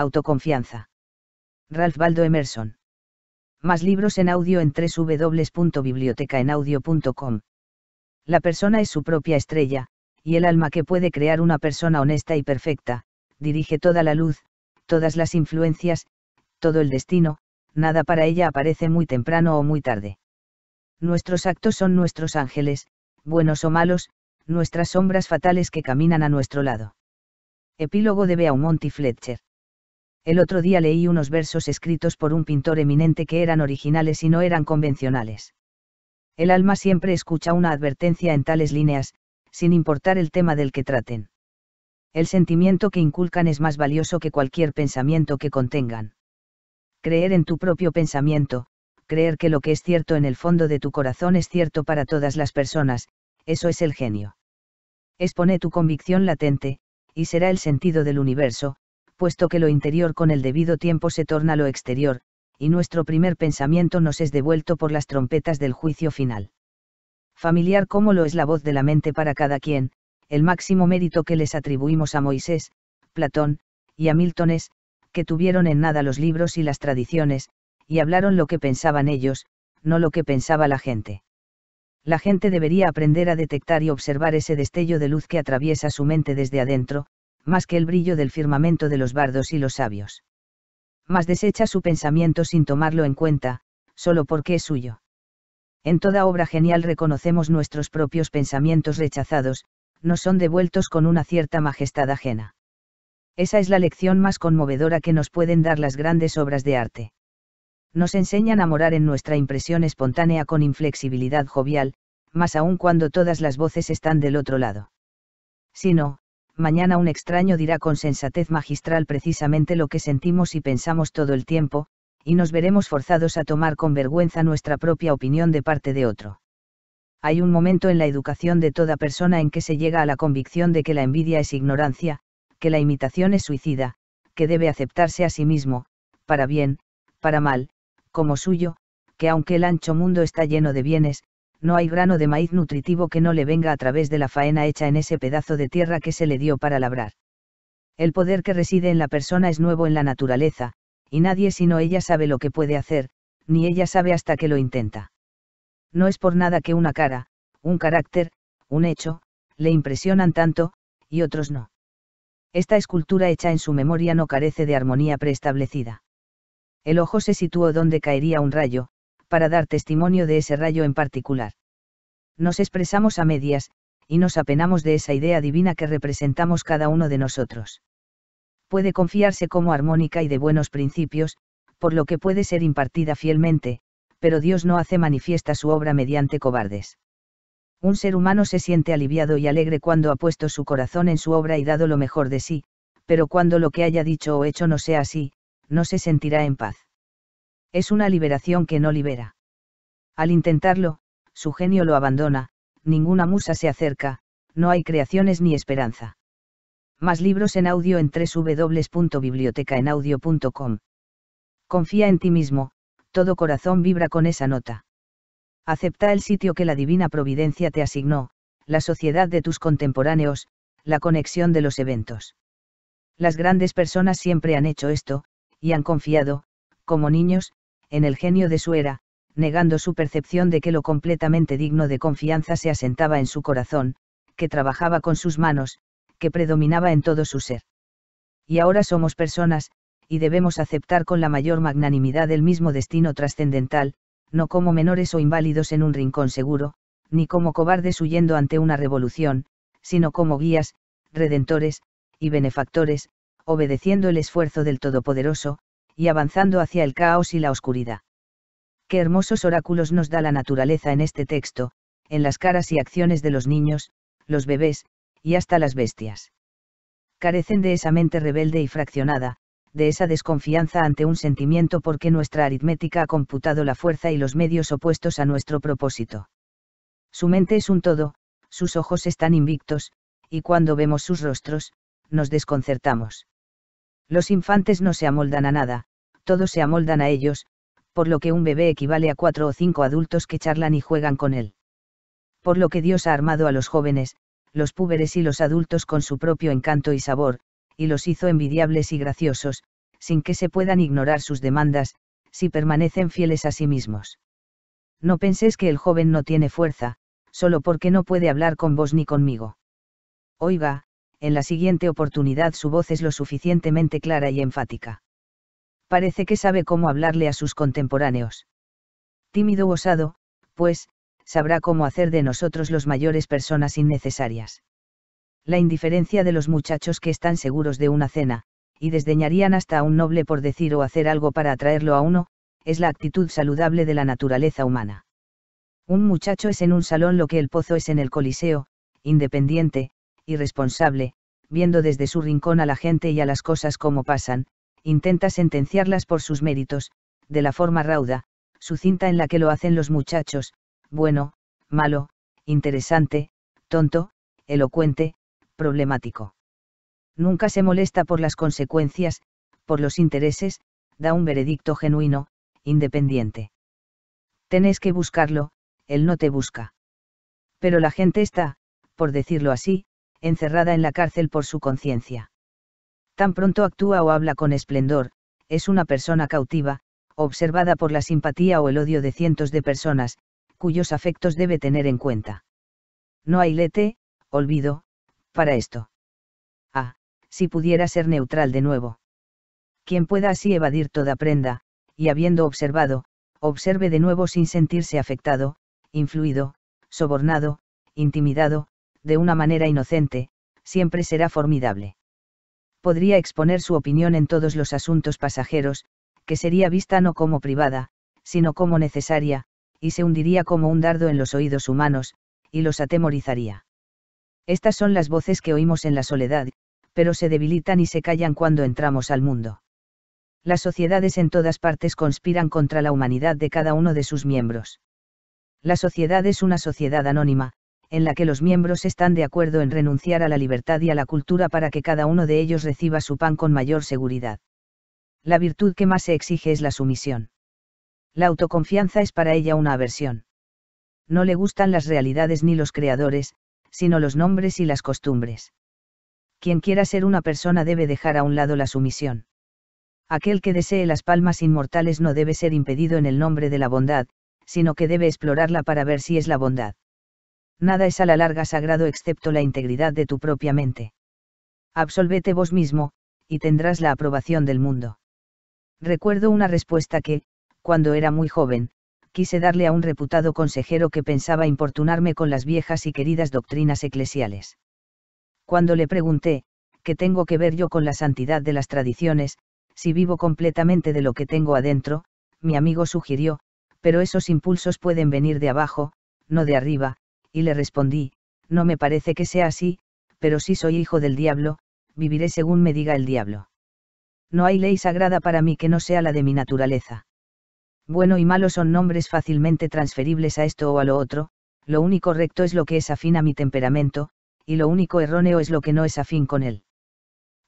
Autoconfianza. Ralph Baldo Emerson. Más libros en audio en www.bibliotecaenaudio.com. La persona es su propia estrella, y el alma que puede crear una persona honesta y perfecta, dirige toda la luz, todas las influencias, todo el destino, nada para ella aparece muy temprano o muy tarde. Nuestros actos son nuestros ángeles, buenos o malos, nuestras sombras fatales que caminan a nuestro lado. Epílogo de Beaumont y Fletcher el otro día leí unos versos escritos por un pintor eminente que eran originales y no eran convencionales. El alma siempre escucha una advertencia en tales líneas, sin importar el tema del que traten. El sentimiento que inculcan es más valioso que cualquier pensamiento que contengan. Creer en tu propio pensamiento, creer que lo que es cierto en el fondo de tu corazón es cierto para todas las personas, eso es el genio. Expone tu convicción latente, y será el sentido del universo, puesto que lo interior con el debido tiempo se torna lo exterior, y nuestro primer pensamiento nos es devuelto por las trompetas del juicio final. Familiar como lo es la voz de la mente para cada quien, el máximo mérito que les atribuimos a Moisés, Platón, y a Milton es, que tuvieron en nada los libros y las tradiciones, y hablaron lo que pensaban ellos, no lo que pensaba la gente. La gente debería aprender a detectar y observar ese destello de luz que atraviesa su mente desde adentro, más que el brillo del firmamento de los bardos y los sabios. Más desecha su pensamiento sin tomarlo en cuenta, solo porque es suyo. En toda obra genial reconocemos nuestros propios pensamientos rechazados, nos son devueltos con una cierta majestad ajena. Esa es la lección más conmovedora que nos pueden dar las grandes obras de arte. Nos enseñan a morar en nuestra impresión espontánea con inflexibilidad jovial, más aún cuando todas las voces están del otro lado. Si no, mañana un extraño dirá con sensatez magistral precisamente lo que sentimos y pensamos todo el tiempo, y nos veremos forzados a tomar con vergüenza nuestra propia opinión de parte de otro. Hay un momento en la educación de toda persona en que se llega a la convicción de que la envidia es ignorancia, que la imitación es suicida, que debe aceptarse a sí mismo, para bien, para mal, como suyo, que aunque el ancho mundo está lleno de bienes, no hay grano de maíz nutritivo que no le venga a través de la faena hecha en ese pedazo de tierra que se le dio para labrar. El poder que reside en la persona es nuevo en la naturaleza, y nadie sino ella sabe lo que puede hacer, ni ella sabe hasta que lo intenta. No es por nada que una cara, un carácter, un hecho, le impresionan tanto, y otros no. Esta escultura hecha en su memoria no carece de armonía preestablecida. El ojo se situó donde caería un rayo, para dar testimonio de ese rayo en particular. Nos expresamos a medias, y nos apenamos de esa idea divina que representamos cada uno de nosotros. Puede confiarse como armónica y de buenos principios, por lo que puede ser impartida fielmente, pero Dios no hace manifiesta su obra mediante cobardes. Un ser humano se siente aliviado y alegre cuando ha puesto su corazón en su obra y dado lo mejor de sí, pero cuando lo que haya dicho o hecho no sea así, no se sentirá en paz. Es una liberación que no libera. Al intentarlo, su genio lo abandona, ninguna musa se acerca, no hay creaciones ni esperanza. Más libros en audio en www.bibliotecaenaudio.com. Confía en ti mismo, todo corazón vibra con esa nota. Acepta el sitio que la divina providencia te asignó, la sociedad de tus contemporáneos, la conexión de los eventos. Las grandes personas siempre han hecho esto, y han confiado, como niños, en el genio de su era, negando su percepción de que lo completamente digno de confianza se asentaba en su corazón, que trabajaba con sus manos, que predominaba en todo su ser. Y ahora somos personas, y debemos aceptar con la mayor magnanimidad el mismo destino trascendental, no como menores o inválidos en un rincón seguro, ni como cobardes huyendo ante una revolución, sino como guías, redentores, y benefactores, obedeciendo el esfuerzo del Todopoderoso, y avanzando hacia el caos y la oscuridad. Qué hermosos oráculos nos da la naturaleza en este texto, en las caras y acciones de los niños, los bebés, y hasta las bestias. Carecen de esa mente rebelde y fraccionada, de esa desconfianza ante un sentimiento porque nuestra aritmética ha computado la fuerza y los medios opuestos a nuestro propósito. Su mente es un todo, sus ojos están invictos, y cuando vemos sus rostros, nos desconcertamos. Los infantes no se amoldan a nada, todos se amoldan a ellos, por lo que un bebé equivale a cuatro o cinco adultos que charlan y juegan con él. Por lo que Dios ha armado a los jóvenes, los púberes y los adultos con su propio encanto y sabor, y los hizo envidiables y graciosos, sin que se puedan ignorar sus demandas, si permanecen fieles a sí mismos. No penséis que el joven no tiene fuerza, solo porque no puede hablar con vos ni conmigo. Oiga, en la siguiente oportunidad su voz es lo suficientemente clara y enfática parece que sabe cómo hablarle a sus contemporáneos. Tímido osado, pues, sabrá cómo hacer de nosotros los mayores personas innecesarias. La indiferencia de los muchachos que están seguros de una cena, y desdeñarían hasta a un noble por decir o hacer algo para atraerlo a uno, es la actitud saludable de la naturaleza humana. Un muchacho es en un salón lo que el pozo es en el coliseo, independiente, irresponsable, viendo desde su rincón a la gente y a las cosas como pasan, intenta sentenciarlas por sus méritos, de la forma rauda, sucinta en la que lo hacen los muchachos, bueno, malo, interesante, tonto, elocuente, problemático. Nunca se molesta por las consecuencias, por los intereses, da un veredicto genuino, independiente. Tenés que buscarlo, él no te busca. Pero la gente está, por decirlo así, encerrada en la cárcel por su conciencia tan pronto actúa o habla con esplendor, es una persona cautiva, observada por la simpatía o el odio de cientos de personas, cuyos afectos debe tener en cuenta. No hay lete, olvido, para esto. Ah, si pudiera ser neutral de nuevo. Quien pueda así evadir toda prenda, y habiendo observado, observe de nuevo sin sentirse afectado, influido, sobornado, intimidado, de una manera inocente, siempre será formidable podría exponer su opinión en todos los asuntos pasajeros, que sería vista no como privada, sino como necesaria, y se hundiría como un dardo en los oídos humanos, y los atemorizaría. Estas son las voces que oímos en la soledad, pero se debilitan y se callan cuando entramos al mundo. Las sociedades en todas partes conspiran contra la humanidad de cada uno de sus miembros. La sociedad es una sociedad anónima, en la que los miembros están de acuerdo en renunciar a la libertad y a la cultura para que cada uno de ellos reciba su pan con mayor seguridad. La virtud que más se exige es la sumisión. La autoconfianza es para ella una aversión. No le gustan las realidades ni los creadores, sino los nombres y las costumbres. Quien quiera ser una persona debe dejar a un lado la sumisión. Aquel que desee las palmas inmortales no debe ser impedido en el nombre de la bondad, sino que debe explorarla para ver si es la bondad nada es a la larga sagrado excepto la integridad de tu propia mente. Absolvete vos mismo, y tendrás la aprobación del mundo. Recuerdo una respuesta que, cuando era muy joven, quise darle a un reputado consejero que pensaba importunarme con las viejas y queridas doctrinas eclesiales. Cuando le pregunté, ¿qué tengo que ver yo con la santidad de las tradiciones, si vivo completamente de lo que tengo adentro? Mi amigo sugirió, pero esos impulsos pueden venir de abajo, no de arriba, y le respondí, no me parece que sea así, pero si soy hijo del diablo, viviré según me diga el diablo. No hay ley sagrada para mí que no sea la de mi naturaleza. Bueno y malo son nombres fácilmente transferibles a esto o a lo otro, lo único recto es lo que es afín a mi temperamento, y lo único erróneo es lo que no es afín con él.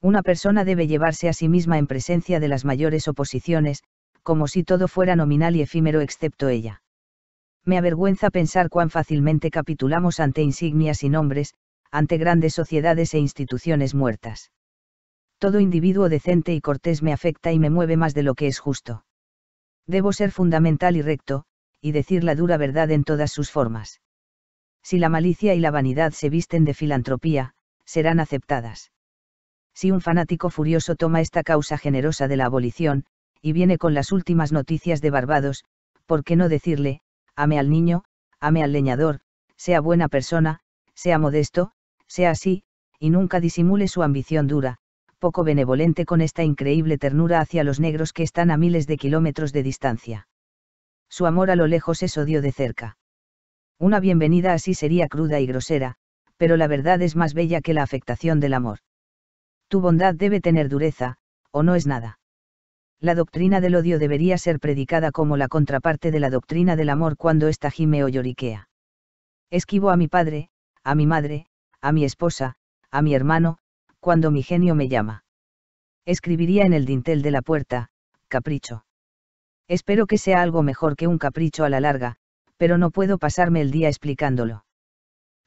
Una persona debe llevarse a sí misma en presencia de las mayores oposiciones, como si todo fuera nominal y efímero excepto ella me avergüenza pensar cuán fácilmente capitulamos ante insignias y nombres, ante grandes sociedades e instituciones muertas. Todo individuo decente y cortés me afecta y me mueve más de lo que es justo. Debo ser fundamental y recto, y decir la dura verdad en todas sus formas. Si la malicia y la vanidad se visten de filantropía, serán aceptadas. Si un fanático furioso toma esta causa generosa de la abolición, y viene con las últimas noticias de Barbados, ¿por qué no decirle, ame al niño, ame al leñador, sea buena persona, sea modesto, sea así, y nunca disimule su ambición dura, poco benevolente con esta increíble ternura hacia los negros que están a miles de kilómetros de distancia. Su amor a lo lejos es odio de cerca. Una bienvenida así sería cruda y grosera, pero la verdad es más bella que la afectación del amor. Tu bondad debe tener dureza, o no es nada la doctrina del odio debería ser predicada como la contraparte de la doctrina del amor cuando ésta gime o lloriquea. Esquivo a mi padre, a mi madre, a mi esposa, a mi hermano, cuando mi genio me llama. Escribiría en el dintel de la puerta, capricho. Espero que sea algo mejor que un capricho a la larga, pero no puedo pasarme el día explicándolo.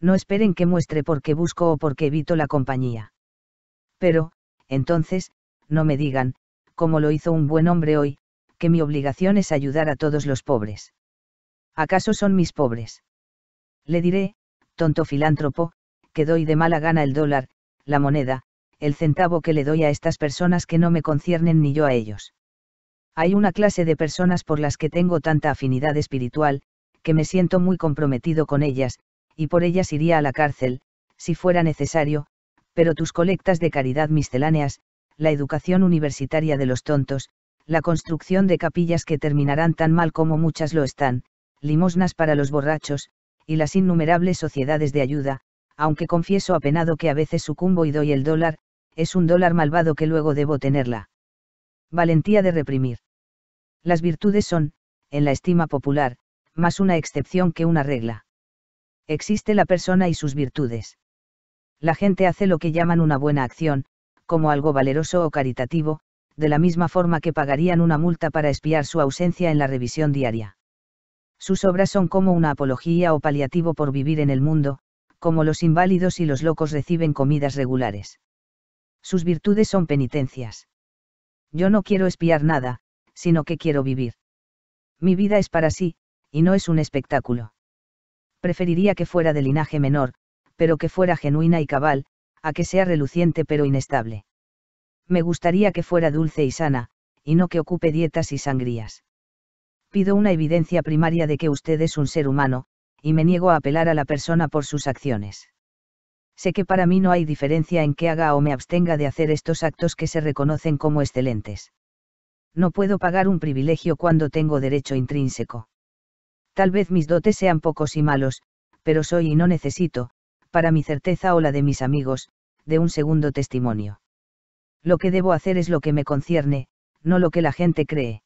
No esperen que muestre por qué busco o por qué evito la compañía. Pero, entonces, no me digan, como lo hizo un buen hombre hoy, que mi obligación es ayudar a todos los pobres. ¿Acaso son mis pobres? Le diré, tonto filántropo, que doy de mala gana el dólar, la moneda, el centavo que le doy a estas personas que no me conciernen ni yo a ellos. Hay una clase de personas por las que tengo tanta afinidad espiritual, que me siento muy comprometido con ellas, y por ellas iría a la cárcel, si fuera necesario, pero tus colectas de caridad misceláneas, la educación universitaria de los tontos, la construcción de capillas que terminarán tan mal como muchas lo están, limosnas para los borrachos, y las innumerables sociedades de ayuda, aunque confieso apenado que a veces sucumbo y doy el dólar, es un dólar malvado que luego debo tenerla. Valentía de reprimir. Las virtudes son, en la estima popular, más una excepción que una regla. Existe la persona y sus virtudes. La gente hace lo que llaman una buena acción, como algo valeroso o caritativo, de la misma forma que pagarían una multa para espiar su ausencia en la revisión diaria. Sus obras son como una apología o paliativo por vivir en el mundo, como los inválidos y los locos reciben comidas regulares. Sus virtudes son penitencias. Yo no quiero espiar nada, sino que quiero vivir. Mi vida es para sí, y no es un espectáculo. Preferiría que fuera de linaje menor, pero que fuera genuina y cabal, a que sea reluciente pero inestable. Me gustaría que fuera dulce y sana, y no que ocupe dietas y sangrías. Pido una evidencia primaria de que usted es un ser humano, y me niego a apelar a la persona por sus acciones. Sé que para mí no hay diferencia en que haga o me abstenga de hacer estos actos que se reconocen como excelentes. No puedo pagar un privilegio cuando tengo derecho intrínseco. Tal vez mis dotes sean pocos y malos, pero soy y no necesito, para mi certeza o la de mis amigos, de un segundo testimonio. Lo que debo hacer es lo que me concierne, no lo que la gente cree.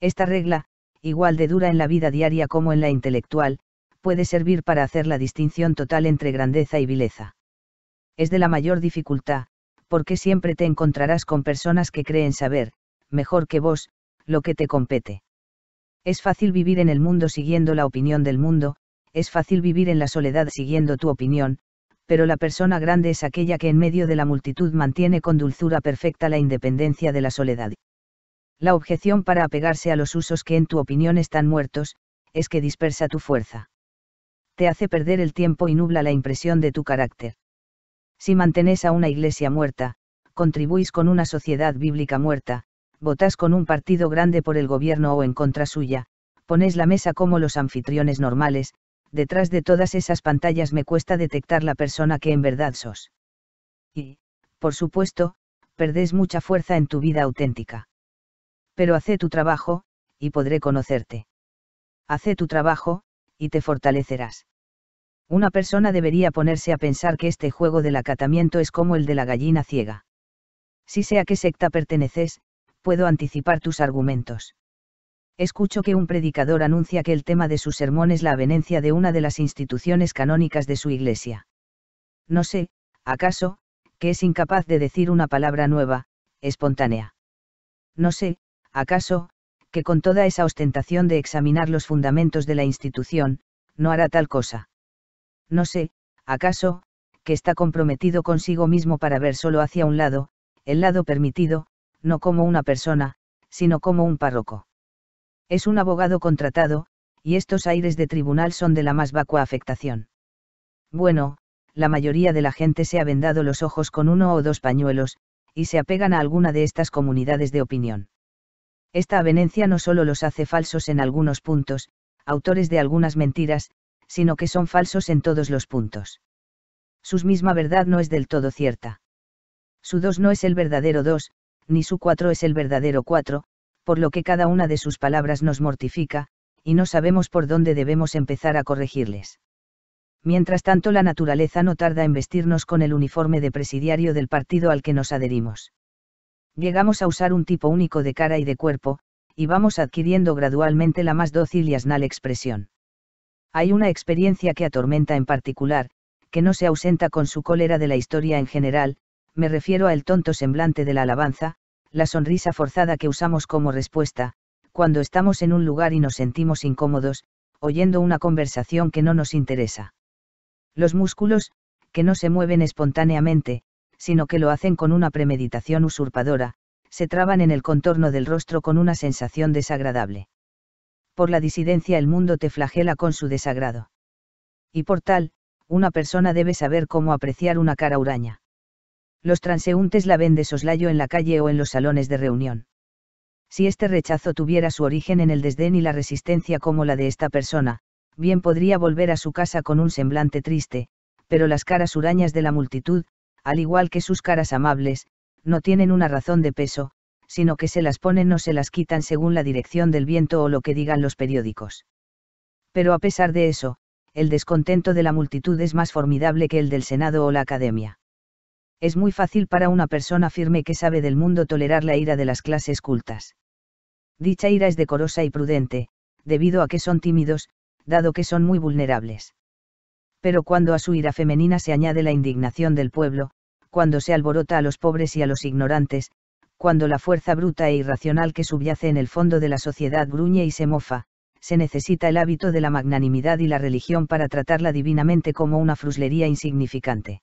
Esta regla, igual de dura en la vida diaria como en la intelectual, puede servir para hacer la distinción total entre grandeza y vileza. Es de la mayor dificultad, porque siempre te encontrarás con personas que creen saber, mejor que vos, lo que te compete. Es fácil vivir en el mundo siguiendo la opinión del mundo, es fácil vivir en la soledad siguiendo tu opinión, pero la persona grande es aquella que en medio de la multitud mantiene con dulzura perfecta la independencia de la soledad. La objeción para apegarse a los usos que en tu opinión están muertos, es que dispersa tu fuerza. Te hace perder el tiempo y nubla la impresión de tu carácter. Si mantenés a una iglesia muerta, contribuís con una sociedad bíblica muerta, votás con un partido grande por el gobierno o en contra suya, pones la mesa como los anfitriones normales, detrás de todas esas pantallas me cuesta detectar la persona que en verdad sos. Y, por supuesto, perdés mucha fuerza en tu vida auténtica. Pero hace tu trabajo, y podré conocerte. Hace tu trabajo, y te fortalecerás. Una persona debería ponerse a pensar que este juego del acatamiento es como el de la gallina ciega. Si sé a qué secta perteneces, puedo anticipar tus argumentos escucho que un predicador anuncia que el tema de su sermón es la avenencia de una de las instituciones canónicas de su iglesia. No sé, acaso, que es incapaz de decir una palabra nueva, espontánea. No sé, acaso, que con toda esa ostentación de examinar los fundamentos de la institución, no hará tal cosa. No sé, acaso, que está comprometido consigo mismo para ver solo hacia un lado, el lado permitido, no como una persona, sino como un párroco es un abogado contratado, y estos aires de tribunal son de la más vacua afectación. Bueno, la mayoría de la gente se ha vendado los ojos con uno o dos pañuelos, y se apegan a alguna de estas comunidades de opinión. Esta avenencia no solo los hace falsos en algunos puntos, autores de algunas mentiras, sino que son falsos en todos los puntos. Su misma verdad no es del todo cierta. Su 2 no es el verdadero 2, ni su 4 es el verdadero 4, por lo que cada una de sus palabras nos mortifica, y no sabemos por dónde debemos empezar a corregirles. Mientras tanto la naturaleza no tarda en vestirnos con el uniforme de presidiario del partido al que nos adherimos. Llegamos a usar un tipo único de cara y de cuerpo, y vamos adquiriendo gradualmente la más dócil y asnal expresión. Hay una experiencia que atormenta en particular, que no se ausenta con su cólera de la historia en general, me refiero al tonto semblante de la alabanza, la sonrisa forzada que usamos como respuesta, cuando estamos en un lugar y nos sentimos incómodos, oyendo una conversación que no nos interesa. Los músculos, que no se mueven espontáneamente, sino que lo hacen con una premeditación usurpadora, se traban en el contorno del rostro con una sensación desagradable. Por la disidencia el mundo te flagela con su desagrado. Y por tal, una persona debe saber cómo apreciar una cara huraña los transeúntes la ven de soslayo en la calle o en los salones de reunión. Si este rechazo tuviera su origen en el desdén y la resistencia como la de esta persona, bien podría volver a su casa con un semblante triste, pero las caras hurañas de la multitud, al igual que sus caras amables, no tienen una razón de peso, sino que se las ponen o se las quitan según la dirección del viento o lo que digan los periódicos. Pero a pesar de eso, el descontento de la multitud es más formidable que el del Senado o la Academia es muy fácil para una persona firme que sabe del mundo tolerar la ira de las clases cultas. Dicha ira es decorosa y prudente, debido a que son tímidos, dado que son muy vulnerables. Pero cuando a su ira femenina se añade la indignación del pueblo, cuando se alborota a los pobres y a los ignorantes, cuando la fuerza bruta e irracional que subyace en el fondo de la sociedad bruñe y se mofa, se necesita el hábito de la magnanimidad y la religión para tratarla divinamente como una fruslería insignificante.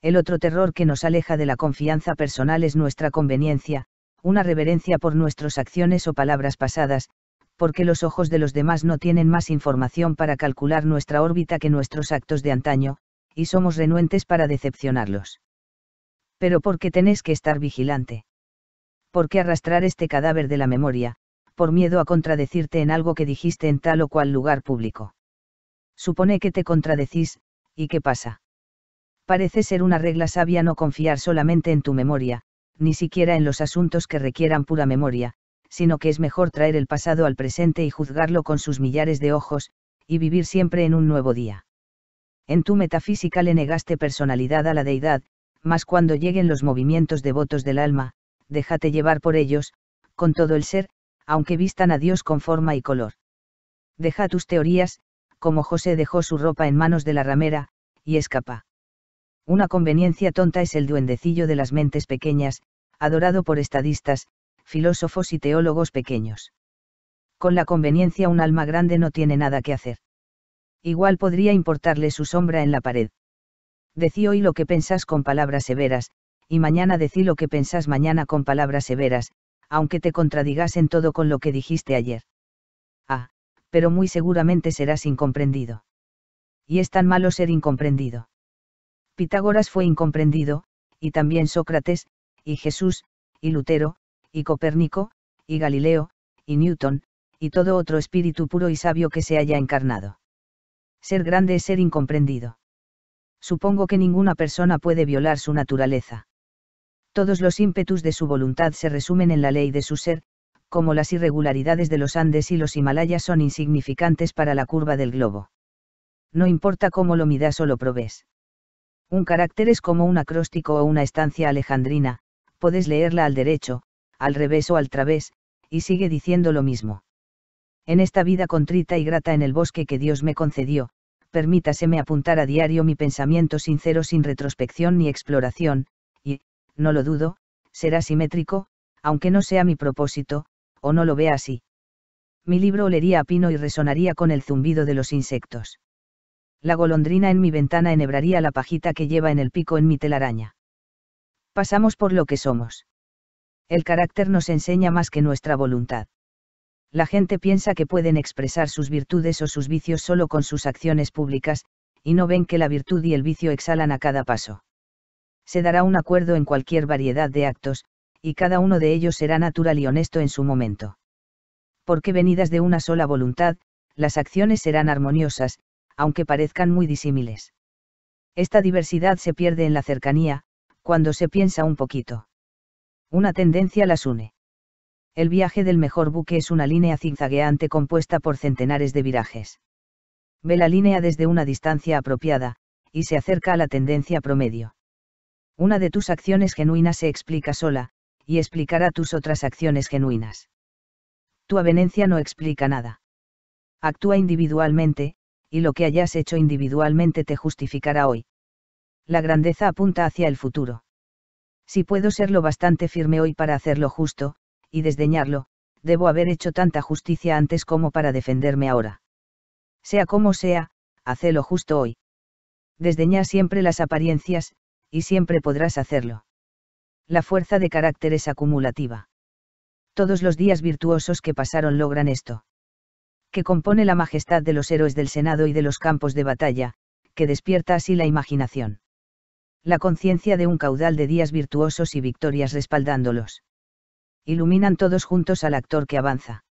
El otro terror que nos aleja de la confianza personal es nuestra conveniencia, una reverencia por nuestras acciones o palabras pasadas, porque los ojos de los demás no tienen más información para calcular nuestra órbita que nuestros actos de antaño, y somos renuentes para decepcionarlos. Pero ¿por qué tenés que estar vigilante? ¿Por qué arrastrar este cadáver de la memoria, por miedo a contradecirte en algo que dijiste en tal o cual lugar público? Supone que te contradecís, ¿y qué pasa? parece ser una regla sabia no confiar solamente en tu memoria, ni siquiera en los asuntos que requieran pura memoria, sino que es mejor traer el pasado al presente y juzgarlo con sus millares de ojos, y vivir siempre en un nuevo día. En tu metafísica le negaste personalidad a la deidad, mas cuando lleguen los movimientos devotos del alma, déjate llevar por ellos, con todo el ser, aunque vistan a Dios con forma y color. Deja tus teorías, como José dejó su ropa en manos de la ramera, y escapa. Una conveniencia tonta es el duendecillo de las mentes pequeñas, adorado por estadistas, filósofos y teólogos pequeños. Con la conveniencia un alma grande no tiene nada que hacer. Igual podría importarle su sombra en la pared. Decí hoy lo que pensás con palabras severas, y mañana decí lo que pensás mañana con palabras severas, aunque te contradigas en todo con lo que dijiste ayer. Ah, pero muy seguramente serás incomprendido. Y es tan malo ser incomprendido. Pitágoras fue incomprendido, y también Sócrates, y Jesús, y Lutero, y Copérnico, y Galileo, y Newton, y todo otro espíritu puro y sabio que se haya encarnado. Ser grande es ser incomprendido. Supongo que ninguna persona puede violar su naturaleza. Todos los ímpetus de su voluntad se resumen en la ley de su ser, como las irregularidades de los Andes y los Himalayas son insignificantes para la curva del globo. No importa cómo lo midas o lo probes. Un carácter es como un acróstico o una estancia alejandrina, puedes leerla al derecho, al revés o al través, y sigue diciendo lo mismo. En esta vida contrita y grata en el bosque que Dios me concedió, permítaseme apuntar a diario mi pensamiento sincero sin retrospección ni exploración, y, no lo dudo, será simétrico, aunque no sea mi propósito, o no lo vea así. Mi libro olería a pino y resonaría con el zumbido de los insectos la golondrina en mi ventana enhebraría la pajita que lleva en el pico en mi telaraña. Pasamos por lo que somos. El carácter nos enseña más que nuestra voluntad. La gente piensa que pueden expresar sus virtudes o sus vicios solo con sus acciones públicas, y no ven que la virtud y el vicio exhalan a cada paso. Se dará un acuerdo en cualquier variedad de actos, y cada uno de ellos será natural y honesto en su momento. Porque venidas de una sola voluntad, las acciones serán armoniosas, aunque parezcan muy disímiles. Esta diversidad se pierde en la cercanía, cuando se piensa un poquito. Una tendencia las une. El viaje del mejor buque es una línea zigzagueante compuesta por centenares de virajes. Ve la línea desde una distancia apropiada, y se acerca a la tendencia promedio. Una de tus acciones genuinas se explica sola, y explicará tus otras acciones genuinas. Tu avenencia no explica nada. Actúa individualmente, y lo que hayas hecho individualmente te justificará hoy. La grandeza apunta hacia el futuro. Si puedo ser lo bastante firme hoy para hacerlo justo, y desdeñarlo, debo haber hecho tanta justicia antes como para defenderme ahora. Sea como sea, hazlo justo hoy. Desdeña siempre las apariencias, y siempre podrás hacerlo. La fuerza de carácter es acumulativa. Todos los días virtuosos que pasaron logran esto que compone la majestad de los héroes del Senado y de los campos de batalla, que despierta así la imaginación. La conciencia de un caudal de días virtuosos y victorias respaldándolos. Iluminan todos juntos al actor que avanza.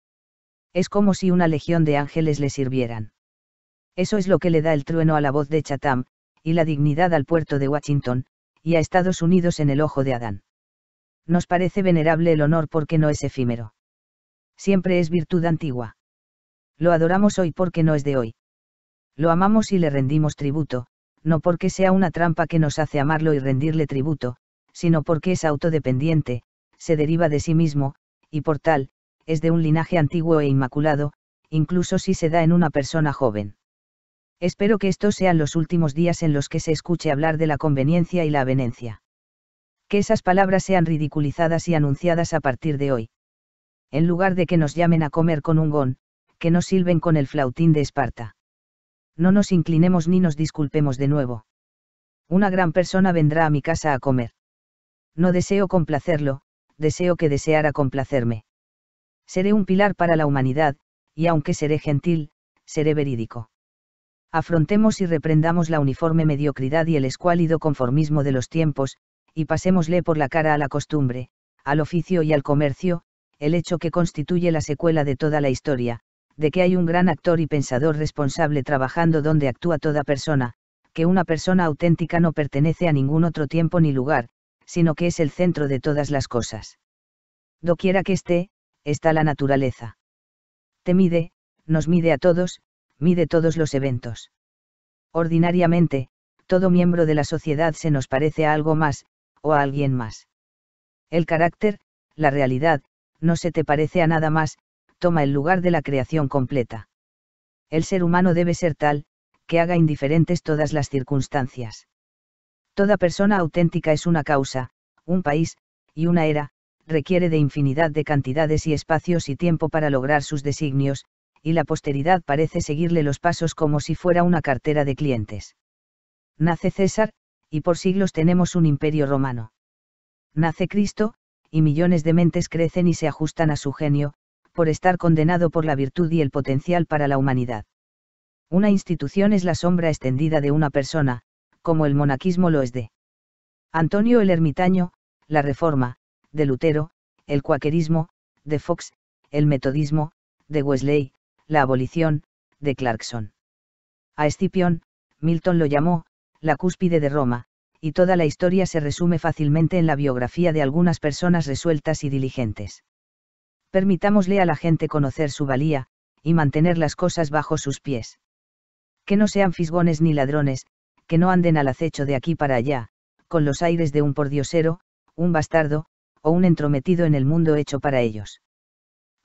Es como si una legión de ángeles le sirvieran. Eso es lo que le da el trueno a la voz de Chatham, y la dignidad al puerto de Washington, y a Estados Unidos en el ojo de Adán. Nos parece venerable el honor porque no es efímero. Siempre es virtud antigua. Lo adoramos hoy porque no es de hoy. Lo amamos y le rendimos tributo, no porque sea una trampa que nos hace amarlo y rendirle tributo, sino porque es autodependiente, se deriva de sí mismo, y por tal, es de un linaje antiguo e inmaculado, incluso si se da en una persona joven. Espero que estos sean los últimos días en los que se escuche hablar de la conveniencia y la avenencia. Que esas palabras sean ridiculizadas y anunciadas a partir de hoy. En lugar de que nos llamen a comer con un gon, que no silben con el flautín de Esparta. No nos inclinemos ni nos disculpemos de nuevo. Una gran persona vendrá a mi casa a comer. No deseo complacerlo, deseo que deseara complacerme. Seré un pilar para la humanidad, y aunque seré gentil, seré verídico. Afrontemos y reprendamos la uniforme mediocridad y el escuálido conformismo de los tiempos, y pasémosle por la cara a la costumbre, al oficio y al comercio, el hecho que constituye la secuela de toda la historia, de que hay un gran actor y pensador responsable trabajando donde actúa toda persona, que una persona auténtica no pertenece a ningún otro tiempo ni lugar, sino que es el centro de todas las cosas. Doquiera que esté, está la naturaleza. Te mide, nos mide a todos, mide todos los eventos. Ordinariamente, todo miembro de la sociedad se nos parece a algo más, o a alguien más. El carácter, la realidad, no se te parece a nada más, toma el lugar de la creación completa. El ser humano debe ser tal, que haga indiferentes todas las circunstancias. Toda persona auténtica es una causa, un país, y una era, requiere de infinidad de cantidades y espacios y tiempo para lograr sus designios, y la posteridad parece seguirle los pasos como si fuera una cartera de clientes. Nace César, y por siglos tenemos un imperio romano. Nace Cristo, y millones de mentes crecen y se ajustan a su genio, por estar condenado por la virtud y el potencial para la humanidad. Una institución es la sombra extendida de una persona, como el monaquismo lo es de Antonio el Ermitaño, la Reforma, de Lutero, el cuaquerismo, de Fox, el metodismo, de Wesley, la abolición, de Clarkson. A Escipión, Milton lo llamó, la cúspide de Roma, y toda la historia se resume fácilmente en la biografía de algunas personas resueltas y diligentes. Permitámosle a la gente conocer su valía, y mantener las cosas bajo sus pies. Que no sean fisgones ni ladrones, que no anden al acecho de aquí para allá, con los aires de un pordiosero, un bastardo, o un entrometido en el mundo hecho para ellos.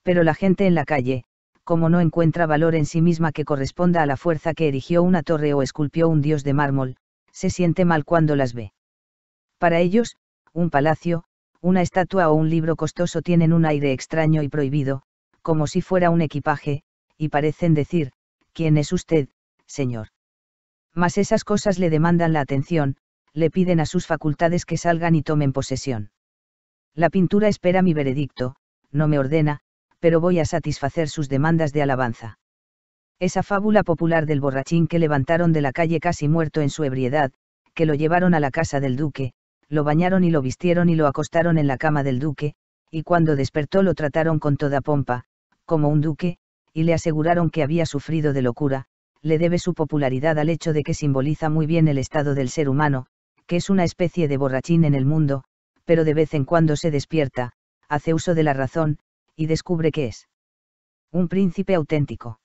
Pero la gente en la calle, como no encuentra valor en sí misma que corresponda a la fuerza que erigió una torre o esculpió un dios de mármol, se siente mal cuando las ve. Para ellos, un palacio, una estatua o un libro costoso tienen un aire extraño y prohibido, como si fuera un equipaje, y parecen decir, ¿quién es usted, señor? Mas esas cosas le demandan la atención, le piden a sus facultades que salgan y tomen posesión. La pintura espera mi veredicto, no me ordena, pero voy a satisfacer sus demandas de alabanza. Esa fábula popular del borrachín que levantaron de la calle casi muerto en su ebriedad, que lo llevaron a la casa del duque, lo bañaron y lo vistieron y lo acostaron en la cama del duque, y cuando despertó lo trataron con toda pompa, como un duque, y le aseguraron que había sufrido de locura, le debe su popularidad al hecho de que simboliza muy bien el estado del ser humano, que es una especie de borrachín en el mundo, pero de vez en cuando se despierta, hace uso de la razón, y descubre que es un príncipe auténtico.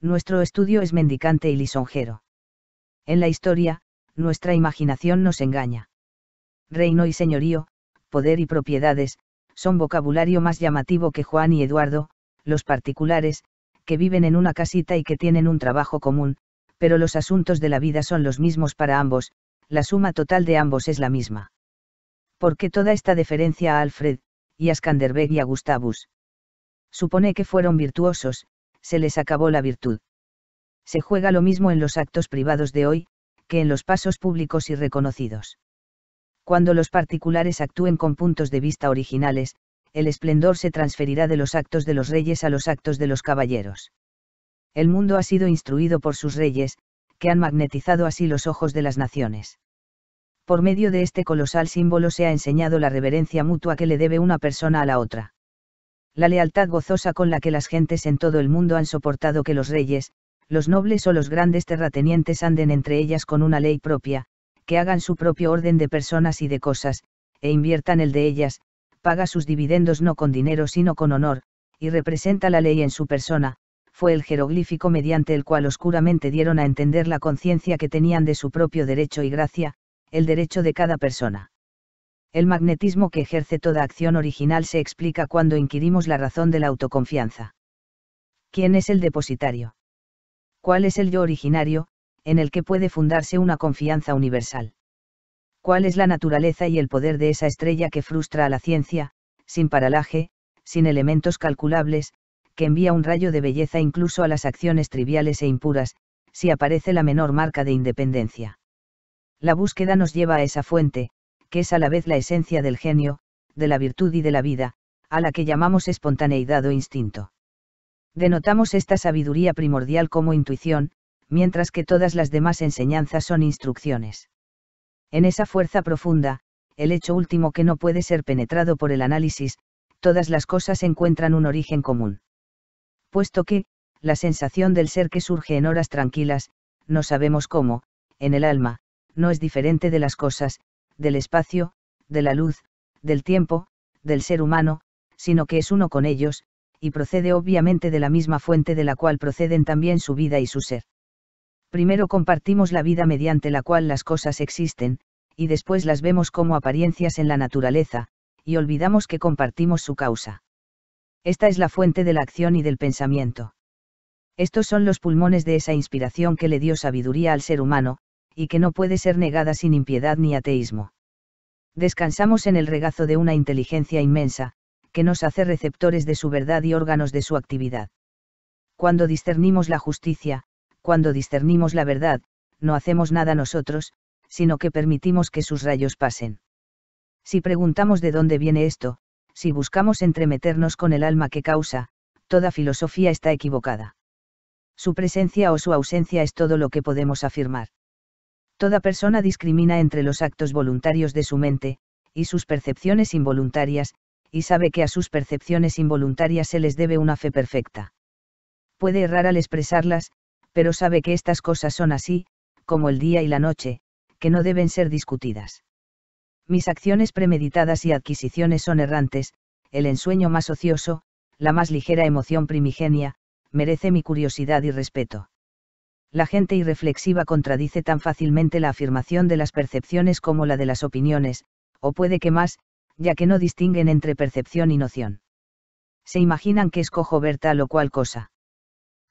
Nuestro estudio es mendicante y lisonjero. En la historia, nuestra imaginación nos engaña reino y señorío, poder y propiedades, son vocabulario más llamativo que Juan y Eduardo, los particulares, que viven en una casita y que tienen un trabajo común, pero los asuntos de la vida son los mismos para ambos, la suma total de ambos es la misma. ¿Por qué toda esta deferencia a Alfred, y a Skanderbeg y a Gustavus? Supone que fueron virtuosos, se les acabó la virtud. Se juega lo mismo en los actos privados de hoy, que en los pasos públicos y reconocidos. Cuando los particulares actúen con puntos de vista originales, el esplendor se transferirá de los actos de los reyes a los actos de los caballeros. El mundo ha sido instruido por sus reyes, que han magnetizado así los ojos de las naciones. Por medio de este colosal símbolo se ha enseñado la reverencia mutua que le debe una persona a la otra. La lealtad gozosa con la que las gentes en todo el mundo han soportado que los reyes, los nobles o los grandes terratenientes anden entre ellas con una ley propia, que hagan su propio orden de personas y de cosas, e inviertan el de ellas, paga sus dividendos no con dinero sino con honor, y representa la ley en su persona, fue el jeroglífico mediante el cual oscuramente dieron a entender la conciencia que tenían de su propio derecho y gracia, el derecho de cada persona. El magnetismo que ejerce toda acción original se explica cuando inquirimos la razón de la autoconfianza. ¿Quién es el depositario? ¿Cuál es el yo originario, en el que puede fundarse una confianza universal. ¿Cuál es la naturaleza y el poder de esa estrella que frustra a la ciencia, sin paralaje, sin elementos calculables, que envía un rayo de belleza incluso a las acciones triviales e impuras, si aparece la menor marca de independencia? La búsqueda nos lleva a esa fuente, que es a la vez la esencia del genio, de la virtud y de la vida, a la que llamamos espontaneidad o instinto. Denotamos esta sabiduría primordial como intuición, mientras que todas las demás enseñanzas son instrucciones. En esa fuerza profunda, el hecho último que no puede ser penetrado por el análisis, todas las cosas encuentran un origen común. Puesto que, la sensación del ser que surge en horas tranquilas, no sabemos cómo, en el alma, no es diferente de las cosas, del espacio, de la luz, del tiempo, del ser humano, sino que es uno con ellos, y procede obviamente de la misma fuente de la cual proceden también su vida y su ser primero compartimos la vida mediante la cual las cosas existen, y después las vemos como apariencias en la naturaleza, y olvidamos que compartimos su causa. Esta es la fuente de la acción y del pensamiento. Estos son los pulmones de esa inspiración que le dio sabiduría al ser humano, y que no puede ser negada sin impiedad ni ateísmo. Descansamos en el regazo de una inteligencia inmensa, que nos hace receptores de su verdad y órganos de su actividad. Cuando discernimos la justicia, cuando discernimos la verdad, no hacemos nada nosotros, sino que permitimos que sus rayos pasen. Si preguntamos de dónde viene esto, si buscamos entremeternos con el alma que causa, toda filosofía está equivocada. Su presencia o su ausencia es todo lo que podemos afirmar. Toda persona discrimina entre los actos voluntarios de su mente, y sus percepciones involuntarias, y sabe que a sus percepciones involuntarias se les debe una fe perfecta. Puede errar al expresarlas, pero sabe que estas cosas son así, como el día y la noche, que no deben ser discutidas. Mis acciones premeditadas y adquisiciones son errantes, el ensueño más ocioso, la más ligera emoción primigenia, merece mi curiosidad y respeto. La gente irreflexiva contradice tan fácilmente la afirmación de las percepciones como la de las opiniones, o puede que más, ya que no distinguen entre percepción y noción. Se imaginan que escojo ver tal o cual cosa.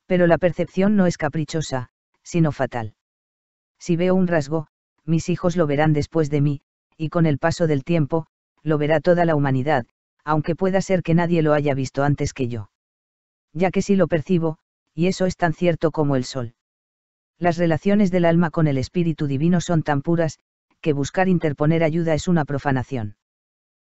Pero la percepción no es caprichosa, sino fatal. Si veo un rasgo, mis hijos lo verán después de mí, y con el paso del tiempo, lo verá toda la humanidad, aunque pueda ser que nadie lo haya visto antes que yo. Ya que sí lo percibo, y eso es tan cierto como el sol. Las relaciones del alma con el espíritu divino son tan puras, que buscar interponer ayuda es una profanación.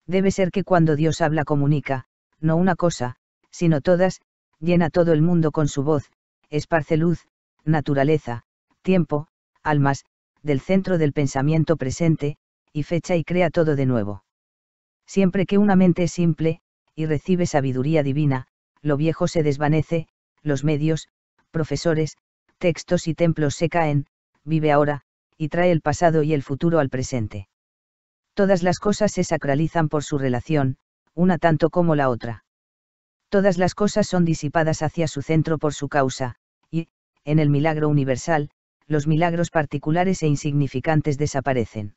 Debe ser que cuando Dios habla comunica, no una cosa, sino todas, llena todo el mundo con su voz, esparce luz, naturaleza, tiempo, almas, del centro del pensamiento presente, y fecha y crea todo de nuevo. Siempre que una mente es simple, y recibe sabiduría divina, lo viejo se desvanece, los medios, profesores, textos y templos se caen, vive ahora, y trae el pasado y el futuro al presente. Todas las cosas se sacralizan por su relación, una tanto como la otra todas las cosas son disipadas hacia su centro por su causa, y, en el milagro universal, los milagros particulares e insignificantes desaparecen.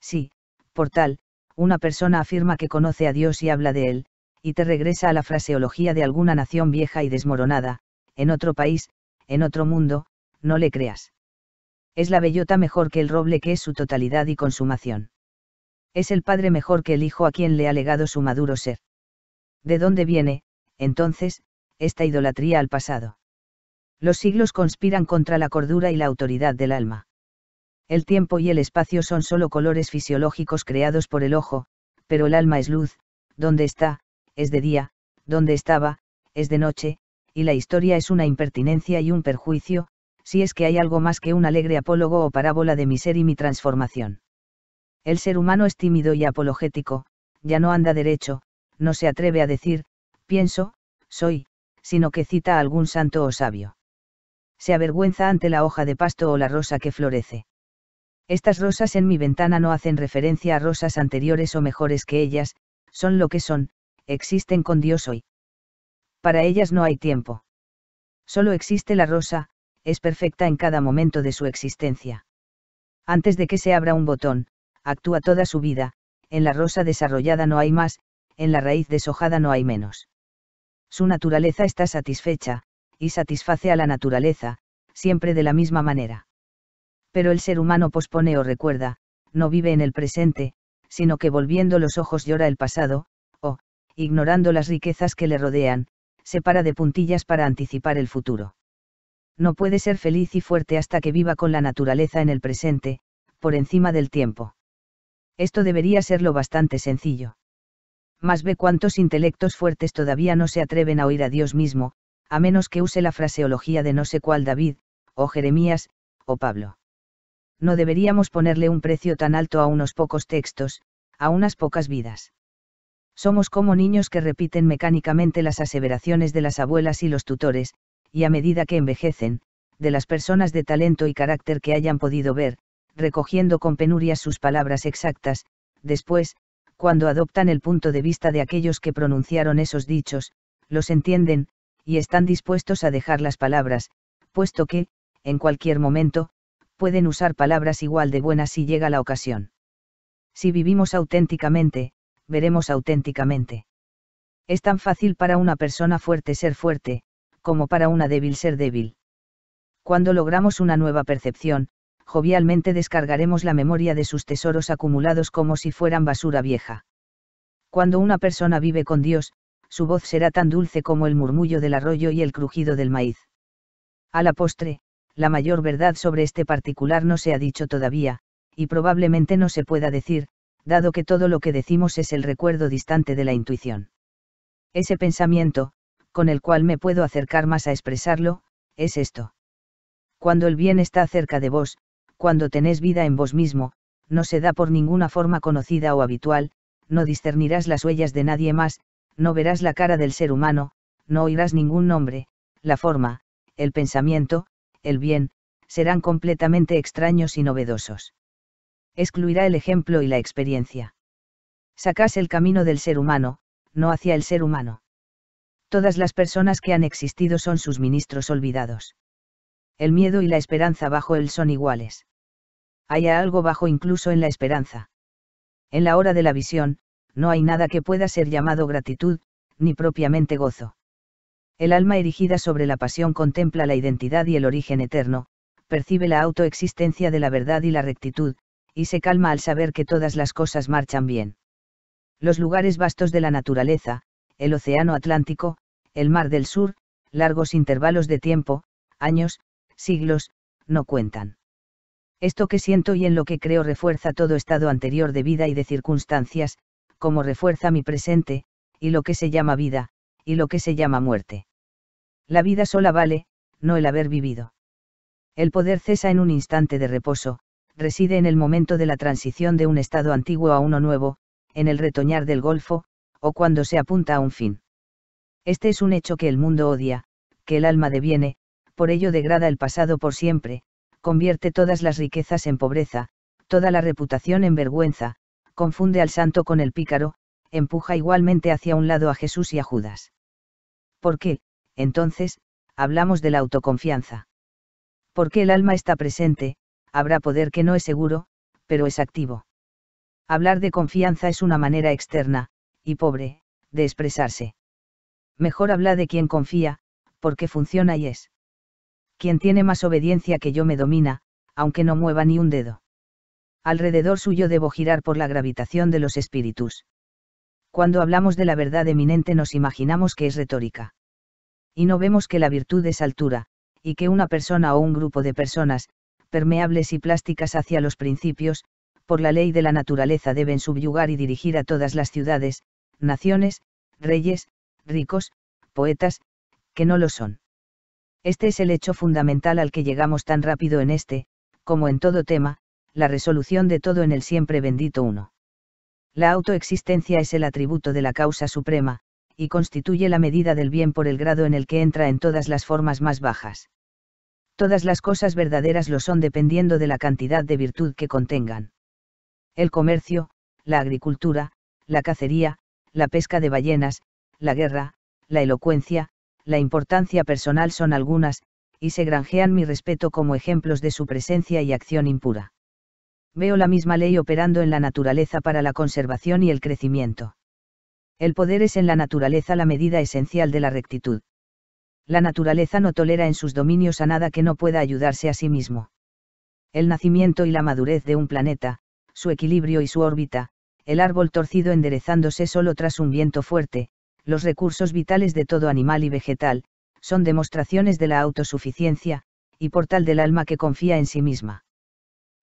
Sí, por tal, una persona afirma que conoce a Dios y habla de él, y te regresa a la fraseología de alguna nación vieja y desmoronada, en otro país, en otro mundo, no le creas. Es la bellota mejor que el roble que es su totalidad y consumación. Es el padre mejor que el hijo a quien le ha legado su maduro ser. ¿De dónde viene, entonces, esta idolatría al pasado. Los siglos conspiran contra la cordura y la autoridad del alma. El tiempo y el espacio son solo colores fisiológicos creados por el ojo, pero el alma es luz, donde está, es de día, donde estaba, es de noche, y la historia es una impertinencia y un perjuicio, si es que hay algo más que un alegre apólogo o parábola de mi ser y mi transformación. El ser humano es tímido y apologético, ya no anda derecho, no se atreve a decir, pienso, soy, sino que cita a algún santo o sabio. Se avergüenza ante la hoja de pasto o la rosa que florece. Estas rosas en mi ventana no hacen referencia a rosas anteriores o mejores que ellas, son lo que son, existen con Dios hoy. Para ellas no hay tiempo. Solo existe la rosa, es perfecta en cada momento de su existencia. Antes de que se abra un botón, actúa toda su vida, en la rosa desarrollada no hay más, en la raíz deshojada no hay menos. Su naturaleza está satisfecha, y satisface a la naturaleza, siempre de la misma manera. Pero el ser humano pospone o recuerda, no vive en el presente, sino que volviendo los ojos llora el pasado, o, ignorando las riquezas que le rodean, se para de puntillas para anticipar el futuro. No puede ser feliz y fuerte hasta que viva con la naturaleza en el presente, por encima del tiempo. Esto debería ser lo bastante sencillo. Más ve cuántos intelectos fuertes todavía no se atreven a oír a Dios mismo, a menos que use la fraseología de no sé cuál David, o Jeremías, o Pablo. No deberíamos ponerle un precio tan alto a unos pocos textos, a unas pocas vidas. Somos como niños que repiten mecánicamente las aseveraciones de las abuelas y los tutores, y a medida que envejecen, de las personas de talento y carácter que hayan podido ver, recogiendo con penurias sus palabras exactas, después, cuando adoptan el punto de vista de aquellos que pronunciaron esos dichos, los entienden, y están dispuestos a dejar las palabras, puesto que, en cualquier momento, pueden usar palabras igual de buenas si llega la ocasión. Si vivimos auténticamente, veremos auténticamente. Es tan fácil para una persona fuerte ser fuerte, como para una débil ser débil. Cuando logramos una nueva percepción, jovialmente descargaremos la memoria de sus tesoros acumulados como si fueran basura vieja. Cuando una persona vive con Dios, su voz será tan dulce como el murmullo del arroyo y el crujido del maíz. A la postre, la mayor verdad sobre este particular no se ha dicho todavía, y probablemente no se pueda decir, dado que todo lo que decimos es el recuerdo distante de la intuición. Ese pensamiento, con el cual me puedo acercar más a expresarlo, es esto. Cuando el bien está cerca de vos, cuando tenés vida en vos mismo, no se da por ninguna forma conocida o habitual, no discernirás las huellas de nadie más, no verás la cara del ser humano, no oirás ningún nombre, la forma, el pensamiento, el bien, serán completamente extraños y novedosos. Excluirá el ejemplo y la experiencia. Sacás el camino del ser humano, no hacia el ser humano. Todas las personas que han existido son sus ministros olvidados el miedo y la esperanza bajo él son iguales. Hay algo bajo incluso en la esperanza. En la hora de la visión, no hay nada que pueda ser llamado gratitud, ni propiamente gozo. El alma erigida sobre la pasión contempla la identidad y el origen eterno, percibe la autoexistencia de la verdad y la rectitud, y se calma al saber que todas las cosas marchan bien. Los lugares vastos de la naturaleza, el océano Atlántico, el mar del sur, largos intervalos de tiempo, años, siglos, no cuentan. Esto que siento y en lo que creo refuerza todo estado anterior de vida y de circunstancias, como refuerza mi presente, y lo que se llama vida, y lo que se llama muerte. La vida sola vale, no el haber vivido. El poder cesa en un instante de reposo, reside en el momento de la transición de un estado antiguo a uno nuevo, en el retoñar del golfo, o cuando se apunta a un fin. Este es un hecho que el mundo odia, que el alma deviene, por ello degrada el pasado por siempre, convierte todas las riquezas en pobreza, toda la reputación en vergüenza, confunde al santo con el pícaro, empuja igualmente hacia un lado a Jesús y a Judas. ¿Por qué, entonces, hablamos de la autoconfianza? Porque el alma está presente, habrá poder que no es seguro, pero es activo. Hablar de confianza es una manera externa, y pobre, de expresarse. Mejor habla de quien confía, porque funciona y es quien tiene más obediencia que yo me domina, aunque no mueva ni un dedo. Alrededor suyo debo girar por la gravitación de los espíritus. Cuando hablamos de la verdad eminente nos imaginamos que es retórica. Y no vemos que la virtud es altura, y que una persona o un grupo de personas, permeables y plásticas hacia los principios, por la ley de la naturaleza deben subyugar y dirigir a todas las ciudades, naciones, reyes, ricos, poetas, que no lo son. Este es el hecho fundamental al que llegamos tan rápido en este, como en todo tema, la resolución de todo en el siempre bendito uno. La autoexistencia es el atributo de la causa suprema, y constituye la medida del bien por el grado en el que entra en todas las formas más bajas. Todas las cosas verdaderas lo son dependiendo de la cantidad de virtud que contengan. El comercio, la agricultura, la cacería, la pesca de ballenas, la guerra, la elocuencia, la importancia personal son algunas, y se granjean mi respeto como ejemplos de su presencia y acción impura. Veo la misma ley operando en la naturaleza para la conservación y el crecimiento. El poder es en la naturaleza la medida esencial de la rectitud. La naturaleza no tolera en sus dominios a nada que no pueda ayudarse a sí mismo. El nacimiento y la madurez de un planeta, su equilibrio y su órbita, el árbol torcido enderezándose solo tras un viento fuerte, los recursos vitales de todo animal y vegetal, son demostraciones de la autosuficiencia, y portal del alma que confía en sí misma.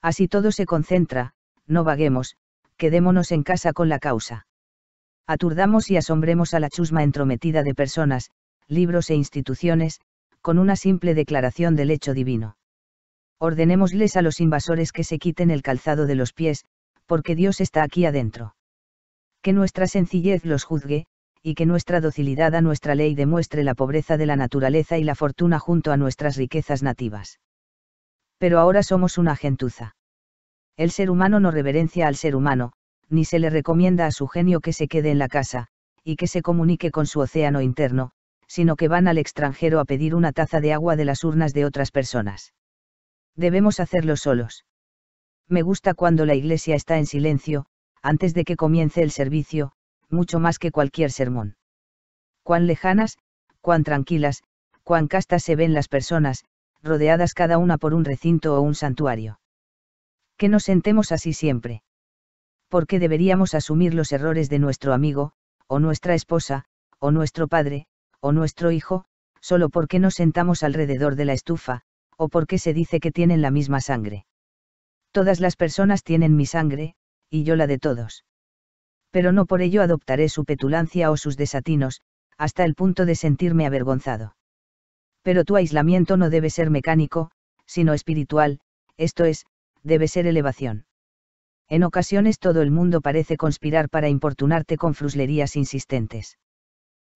Así todo se concentra, no vaguemos, quedémonos en casa con la causa. Aturdamos y asombremos a la chusma entrometida de personas, libros e instituciones, con una simple declaración del hecho divino. Ordenémosles a los invasores que se quiten el calzado de los pies, porque Dios está aquí adentro. Que nuestra sencillez los juzgue, y que nuestra docilidad a nuestra ley demuestre la pobreza de la naturaleza y la fortuna junto a nuestras riquezas nativas. Pero ahora somos una gentuza. El ser humano no reverencia al ser humano, ni se le recomienda a su genio que se quede en la casa, y que se comunique con su océano interno, sino que van al extranjero a pedir una taza de agua de las urnas de otras personas. Debemos hacerlo solos. Me gusta cuando la iglesia está en silencio, antes de que comience el servicio, mucho más que cualquier sermón. Cuán lejanas, cuán tranquilas, cuán castas se ven las personas, rodeadas cada una por un recinto o un santuario. Que nos sentemos así siempre. ¿Por qué deberíamos asumir los errores de nuestro amigo, o nuestra esposa, o nuestro padre, o nuestro hijo, solo porque nos sentamos alrededor de la estufa, o porque se dice que tienen la misma sangre. Todas las personas tienen mi sangre, y yo la de todos pero no por ello adoptaré su petulancia o sus desatinos, hasta el punto de sentirme avergonzado. Pero tu aislamiento no debe ser mecánico, sino espiritual, esto es, debe ser elevación. En ocasiones todo el mundo parece conspirar para importunarte con fruslerías insistentes.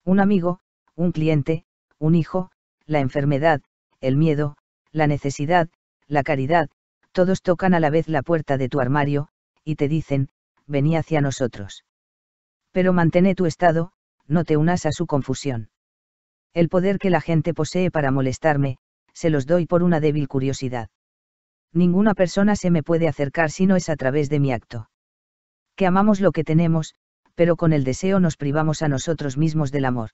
Un amigo, un cliente, un hijo, la enfermedad, el miedo, la necesidad, la caridad, todos tocan a la vez la puerta de tu armario, y te dicen, vení hacia nosotros pero mantén tu estado, no te unas a su confusión. El poder que la gente posee para molestarme, se los doy por una débil curiosidad. Ninguna persona se me puede acercar si no es a través de mi acto. Que amamos lo que tenemos, pero con el deseo nos privamos a nosotros mismos del amor.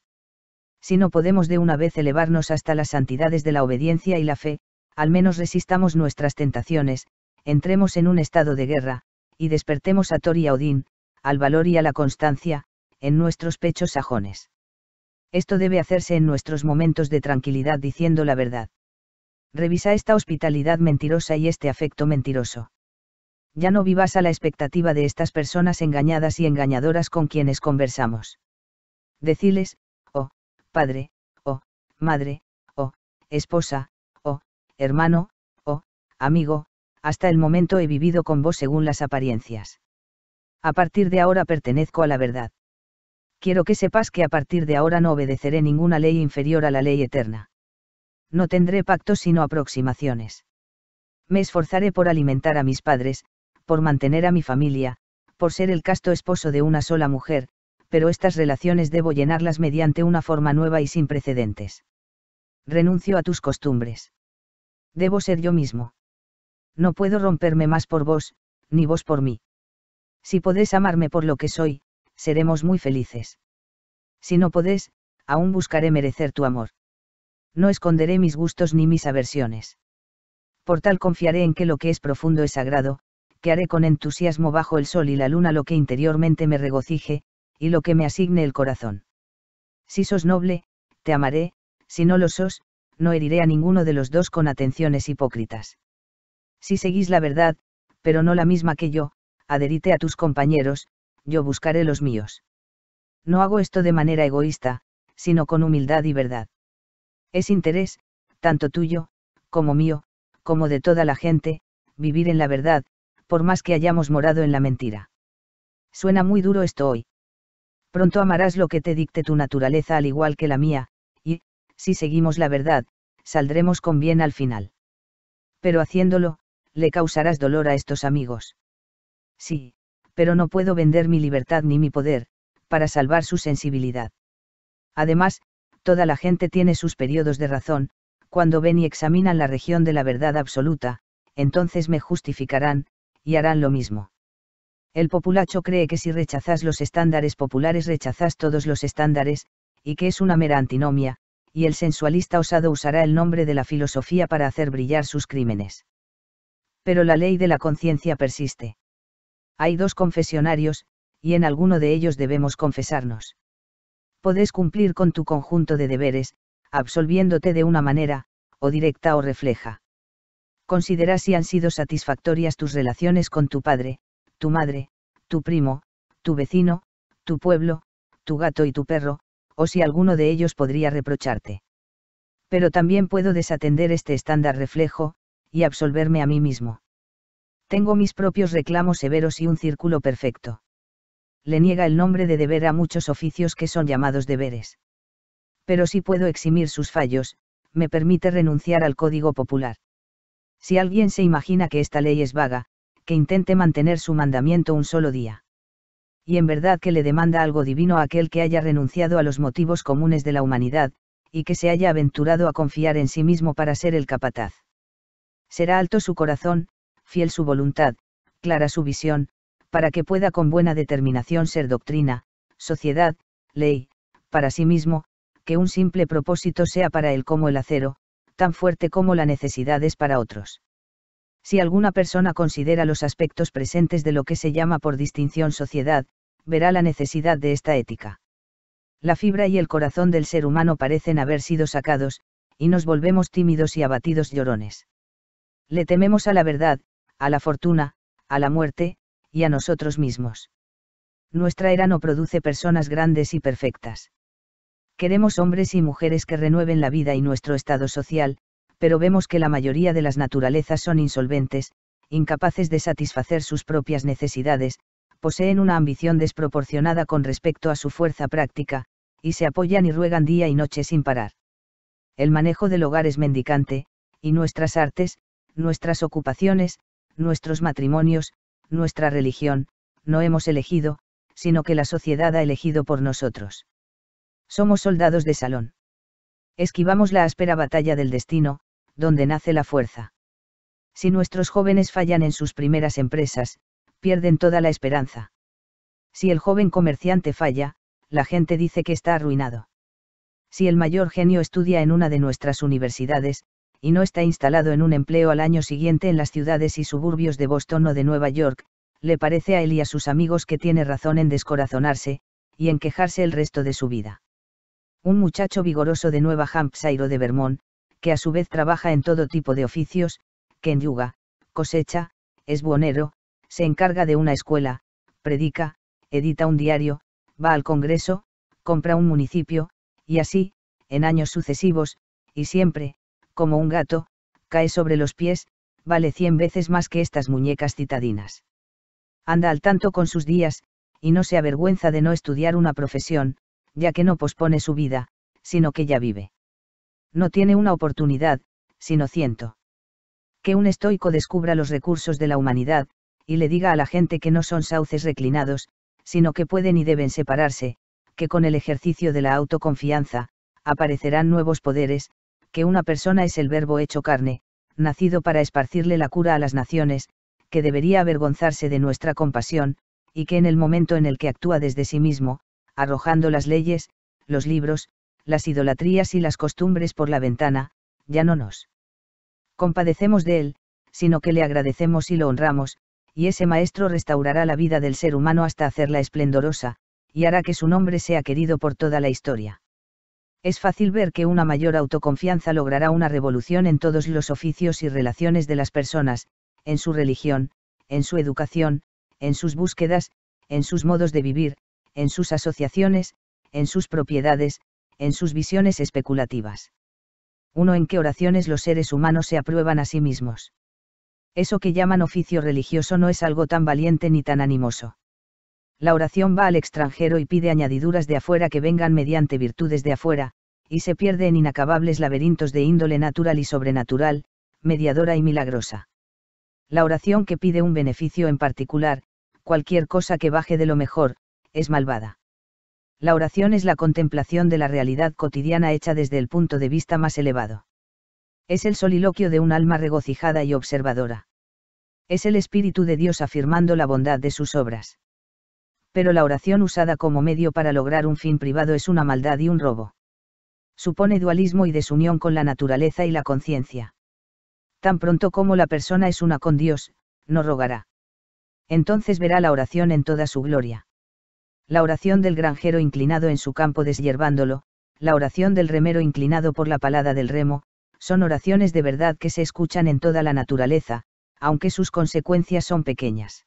Si no podemos de una vez elevarnos hasta las santidades de la obediencia y la fe, al menos resistamos nuestras tentaciones, entremos en un estado de guerra, y despertemos a Thor y a Odín, al valor y a la constancia, en nuestros pechos sajones. Esto debe hacerse en nuestros momentos de tranquilidad diciendo la verdad. Revisa esta hospitalidad mentirosa y este afecto mentiroso. Ya no vivas a la expectativa de estas personas engañadas y engañadoras con quienes conversamos. Deciles, oh, padre, oh, madre, oh, esposa, oh, hermano, oh, amigo, hasta el momento he vivido con vos según las apariencias a partir de ahora pertenezco a la verdad. Quiero que sepas que a partir de ahora no obedeceré ninguna ley inferior a la ley eterna. No tendré pactos sino aproximaciones. Me esforzaré por alimentar a mis padres, por mantener a mi familia, por ser el casto esposo de una sola mujer, pero estas relaciones debo llenarlas mediante una forma nueva y sin precedentes. Renuncio a tus costumbres. Debo ser yo mismo. No puedo romperme más por vos, ni vos por mí. Si podés amarme por lo que soy, seremos muy felices. Si no podés, aún buscaré merecer tu amor. No esconderé mis gustos ni mis aversiones. Por tal confiaré en que lo que es profundo es sagrado, que haré con entusiasmo bajo el sol y la luna lo que interiormente me regocije, y lo que me asigne el corazón. Si sos noble, te amaré, si no lo sos, no heriré a ninguno de los dos con atenciones hipócritas. Si seguís la verdad, pero no la misma que yo, adherite a tus compañeros, yo buscaré los míos. No hago esto de manera egoísta, sino con humildad y verdad. Es interés, tanto tuyo, como mío, como de toda la gente, vivir en la verdad, por más que hayamos morado en la mentira. Suena muy duro esto hoy. Pronto amarás lo que te dicte tu naturaleza al igual que la mía, y, si seguimos la verdad, saldremos con bien al final. Pero haciéndolo, le causarás dolor a estos amigos. Sí, pero no puedo vender mi libertad ni mi poder, para salvar su sensibilidad. Además, toda la gente tiene sus periodos de razón, cuando ven y examinan la región de la verdad absoluta, entonces me justificarán, y harán lo mismo. El populacho cree que si rechazas los estándares populares rechazas todos los estándares, y que es una mera antinomia, y el sensualista osado usará el nombre de la filosofía para hacer brillar sus crímenes. Pero la ley de la conciencia persiste hay dos confesionarios, y en alguno de ellos debemos confesarnos. Podés cumplir con tu conjunto de deberes, absolviéndote de una manera, o directa o refleja. Considera si han sido satisfactorias tus relaciones con tu padre, tu madre, tu primo, tu vecino, tu pueblo, tu gato y tu perro, o si alguno de ellos podría reprocharte. Pero también puedo desatender este estándar reflejo, y absolverme a mí mismo. Tengo mis propios reclamos severos y un círculo perfecto. Le niega el nombre de deber a muchos oficios que son llamados deberes. Pero si puedo eximir sus fallos, me permite renunciar al código popular. Si alguien se imagina que esta ley es vaga, que intente mantener su mandamiento un solo día. Y en verdad que le demanda algo divino a aquel que haya renunciado a los motivos comunes de la humanidad, y que se haya aventurado a confiar en sí mismo para ser el capataz. Será alto su corazón, fiel su voluntad, clara su visión, para que pueda con buena determinación ser doctrina, sociedad, ley, para sí mismo, que un simple propósito sea para él como el acero, tan fuerte como la necesidad es para otros. Si alguna persona considera los aspectos presentes de lo que se llama por distinción sociedad, verá la necesidad de esta ética. La fibra y el corazón del ser humano parecen haber sido sacados, y nos volvemos tímidos y abatidos llorones. Le tememos a la verdad, a la fortuna, a la muerte, y a nosotros mismos. Nuestra era no produce personas grandes y perfectas. Queremos hombres y mujeres que renueven la vida y nuestro estado social, pero vemos que la mayoría de las naturalezas son insolventes, incapaces de satisfacer sus propias necesidades, poseen una ambición desproporcionada con respecto a su fuerza práctica, y se apoyan y ruegan día y noche sin parar. El manejo del hogar es mendicante, y nuestras artes, nuestras ocupaciones, nuestros matrimonios, nuestra religión, no hemos elegido, sino que la sociedad ha elegido por nosotros. Somos soldados de salón. Esquivamos la áspera batalla del destino, donde nace la fuerza. Si nuestros jóvenes fallan en sus primeras empresas, pierden toda la esperanza. Si el joven comerciante falla, la gente dice que está arruinado. Si el mayor genio estudia en una de nuestras universidades, y no está instalado en un empleo al año siguiente en las ciudades y suburbios de Boston o de Nueva York, le parece a él y a sus amigos que tiene razón en descorazonarse, y en quejarse el resto de su vida. Un muchacho vigoroso de Nueva Hampshire o de Vermont, que a su vez trabaja en todo tipo de oficios, que yuga, cosecha, es buonero, se encarga de una escuela, predica, edita un diario, va al Congreso, compra un municipio, y así, en años sucesivos, y siempre, como un gato, cae sobre los pies, vale cien veces más que estas muñecas citadinas. Anda al tanto con sus días, y no se avergüenza de no estudiar una profesión, ya que no pospone su vida, sino que ya vive. No tiene una oportunidad, sino ciento. Que un estoico descubra los recursos de la humanidad, y le diga a la gente que no son sauces reclinados, sino que pueden y deben separarse, que con el ejercicio de la autoconfianza, aparecerán nuevos poderes, que una persona es el verbo hecho carne, nacido para esparcirle la cura a las naciones, que debería avergonzarse de nuestra compasión, y que en el momento en el que actúa desde sí mismo, arrojando las leyes, los libros, las idolatrías y las costumbres por la ventana, ya no nos compadecemos de él, sino que le agradecemos y lo honramos, y ese Maestro restaurará la vida del ser humano hasta hacerla esplendorosa, y hará que su nombre sea querido por toda la historia es fácil ver que una mayor autoconfianza logrará una revolución en todos los oficios y relaciones de las personas, en su religión, en su educación, en sus búsquedas, en sus modos de vivir, en sus asociaciones, en sus propiedades, en sus visiones especulativas. Uno en qué oraciones los seres humanos se aprueban a sí mismos. Eso que llaman oficio religioso no es algo tan valiente ni tan animoso la oración va al extranjero y pide añadiduras de afuera que vengan mediante virtudes de afuera, y se pierde en inacabables laberintos de índole natural y sobrenatural, mediadora y milagrosa. La oración que pide un beneficio en particular, cualquier cosa que baje de lo mejor, es malvada. La oración es la contemplación de la realidad cotidiana hecha desde el punto de vista más elevado. Es el soliloquio de un alma regocijada y observadora. Es el Espíritu de Dios afirmando la bondad de sus obras pero la oración usada como medio para lograr un fin privado es una maldad y un robo. Supone dualismo y desunión con la naturaleza y la conciencia. Tan pronto como la persona es una con Dios, no rogará. Entonces verá la oración en toda su gloria. La oración del granjero inclinado en su campo deshiervándolo, la oración del remero inclinado por la palada del remo, son oraciones de verdad que se escuchan en toda la naturaleza, aunque sus consecuencias son pequeñas.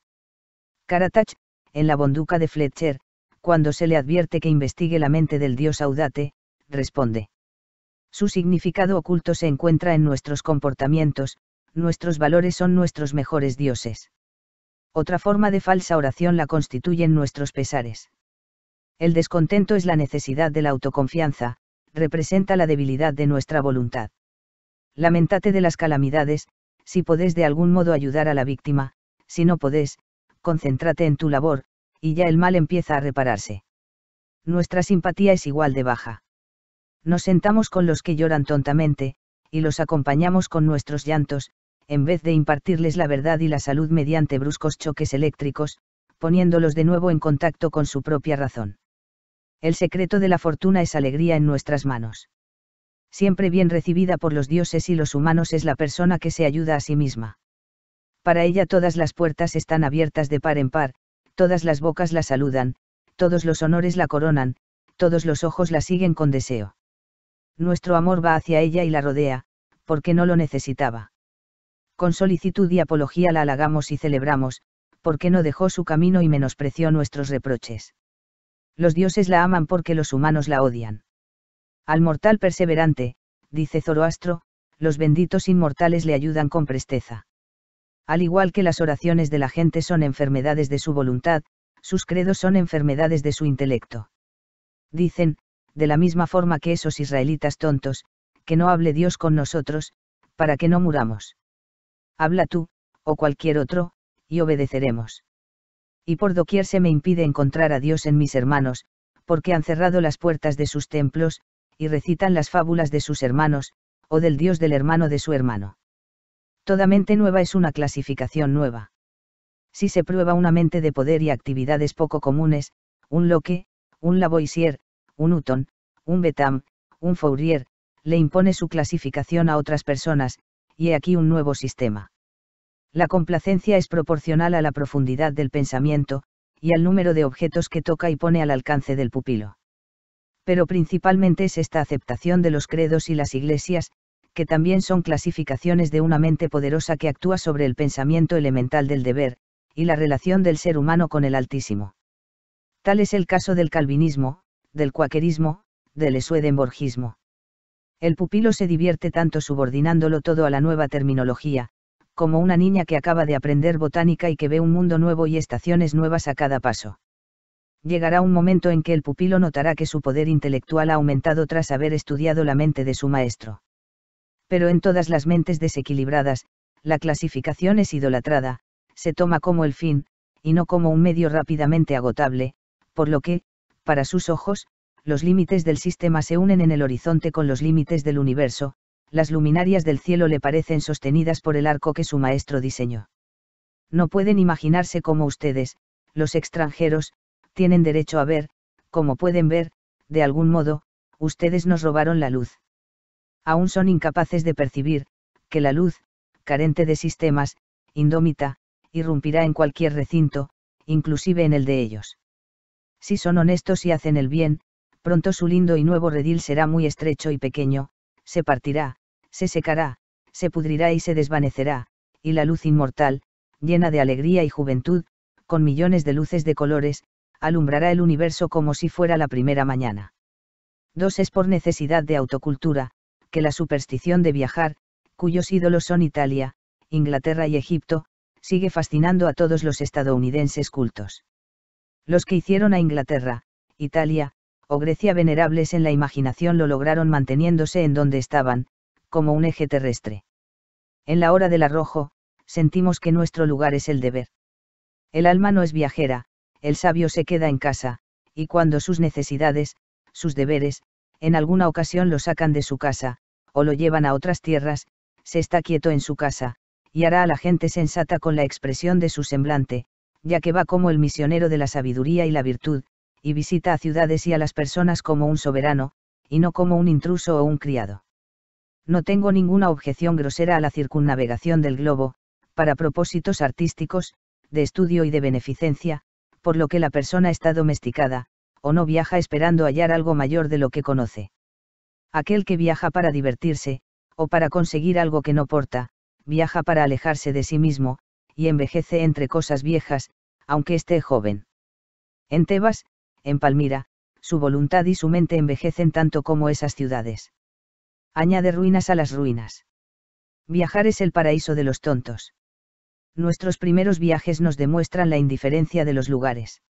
Karatach, en la bonduca de Fletcher, cuando se le advierte que investigue la mente del dios audate, responde. Su significado oculto se encuentra en nuestros comportamientos, nuestros valores son nuestros mejores dioses. Otra forma de falsa oración la constituyen nuestros pesares. El descontento es la necesidad de la autoconfianza, representa la debilidad de nuestra voluntad. Lamentate de las calamidades, si podés de algún modo ayudar a la víctima, si no podés, concéntrate en tu labor, y ya el mal empieza a repararse. Nuestra simpatía es igual de baja. Nos sentamos con los que lloran tontamente, y los acompañamos con nuestros llantos, en vez de impartirles la verdad y la salud mediante bruscos choques eléctricos, poniéndolos de nuevo en contacto con su propia razón. El secreto de la fortuna es alegría en nuestras manos. Siempre bien recibida por los dioses y los humanos es la persona que se ayuda a sí misma. Para ella todas las puertas están abiertas de par en par, todas las bocas la saludan, todos los honores la coronan, todos los ojos la siguen con deseo. Nuestro amor va hacia ella y la rodea, porque no lo necesitaba. Con solicitud y apología la halagamos y celebramos, porque no dejó su camino y menospreció nuestros reproches. Los dioses la aman porque los humanos la odian. Al mortal perseverante, dice Zoroastro, los benditos inmortales le ayudan con presteza al igual que las oraciones de la gente son enfermedades de su voluntad, sus credos son enfermedades de su intelecto. Dicen, de la misma forma que esos israelitas tontos, que no hable Dios con nosotros, para que no muramos. Habla tú, o cualquier otro, y obedeceremos. Y por doquier se me impide encontrar a Dios en mis hermanos, porque han cerrado las puertas de sus templos, y recitan las fábulas de sus hermanos, o del Dios del hermano de su hermano. Toda mente nueva es una clasificación nueva. Si se prueba una mente de poder y actividades poco comunes, un Locke, un Lavoisier, un Newton, un Betam, un Fourier, le impone su clasificación a otras personas, y he aquí un nuevo sistema. La complacencia es proporcional a la profundidad del pensamiento, y al número de objetos que toca y pone al alcance del pupilo. Pero principalmente es esta aceptación de los credos y las iglesias, que también son clasificaciones de una mente poderosa que actúa sobre el pensamiento elemental del deber, y la relación del ser humano con el Altísimo. Tal es el caso del calvinismo, del cuaquerismo, del esuedenborgismo. El pupilo se divierte tanto subordinándolo todo a la nueva terminología, como una niña que acaba de aprender botánica y que ve un mundo nuevo y estaciones nuevas a cada paso. Llegará un momento en que el pupilo notará que su poder intelectual ha aumentado tras haber estudiado la mente de su maestro pero en todas las mentes desequilibradas, la clasificación es idolatrada, se toma como el fin, y no como un medio rápidamente agotable, por lo que, para sus ojos, los límites del sistema se unen en el horizonte con los límites del universo, las luminarias del cielo le parecen sostenidas por el arco que su maestro diseñó. No pueden imaginarse cómo ustedes, los extranjeros, tienen derecho a ver, como pueden ver, de algún modo, ustedes nos robaron la luz aún son incapaces de percibir, que la luz, carente de sistemas, indómita, irrumpirá en cualquier recinto, inclusive en el de ellos. Si son honestos y hacen el bien, pronto su lindo y nuevo redil será muy estrecho y pequeño, se partirá, se secará, se pudrirá y se desvanecerá, y la luz inmortal, llena de alegría y juventud, con millones de luces de colores, alumbrará el universo como si fuera la primera mañana. 2. Es por necesidad de autocultura, que la superstición de viajar, cuyos ídolos son Italia, Inglaterra y Egipto, sigue fascinando a todos los estadounidenses cultos. Los que hicieron a Inglaterra, Italia, o Grecia venerables en la imaginación lo lograron manteniéndose en donde estaban, como un eje terrestre. En la hora del arrojo, sentimos que nuestro lugar es el deber. El alma no es viajera, el sabio se queda en casa, y cuando sus necesidades, sus deberes, en alguna ocasión lo sacan de su casa, o lo llevan a otras tierras, se está quieto en su casa, y hará a la gente sensata con la expresión de su semblante, ya que va como el misionero de la sabiduría y la virtud, y visita a ciudades y a las personas como un soberano, y no como un intruso o un criado. No tengo ninguna objeción grosera a la circunnavegación del globo, para propósitos artísticos, de estudio y de beneficencia, por lo que la persona está domesticada, o no viaja esperando hallar algo mayor de lo que conoce. Aquel que viaja para divertirse, o para conseguir algo que no porta, viaja para alejarse de sí mismo, y envejece entre cosas viejas, aunque esté joven. En Tebas, en Palmira, su voluntad y su mente envejecen tanto como esas ciudades. Añade ruinas a las ruinas. Viajar es el paraíso de los tontos. Nuestros primeros viajes nos demuestran la indiferencia de los lugares.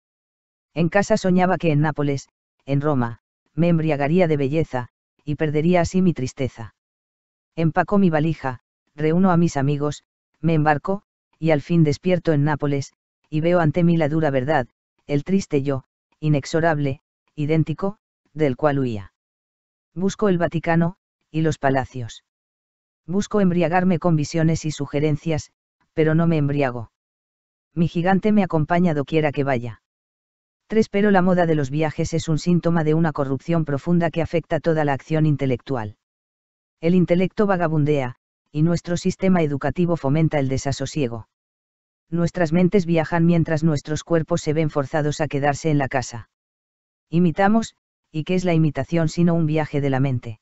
En casa soñaba que en Nápoles, en Roma, me embriagaría de belleza, y perdería así mi tristeza. Empaco mi valija, reúno a mis amigos, me embarco, y al fin despierto en Nápoles, y veo ante mí la dura verdad, el triste yo, inexorable, idéntico, del cual huía. Busco el Vaticano, y los palacios. Busco embriagarme con visiones y sugerencias, pero no me embriago. Mi gigante me acompaña doquiera que vaya. 3. Pero la moda de los viajes es un síntoma de una corrupción profunda que afecta toda la acción intelectual. El intelecto vagabundea, y nuestro sistema educativo fomenta el desasosiego. Nuestras mentes viajan mientras nuestros cuerpos se ven forzados a quedarse en la casa. Imitamos, ¿y qué es la imitación sino un viaje de la mente?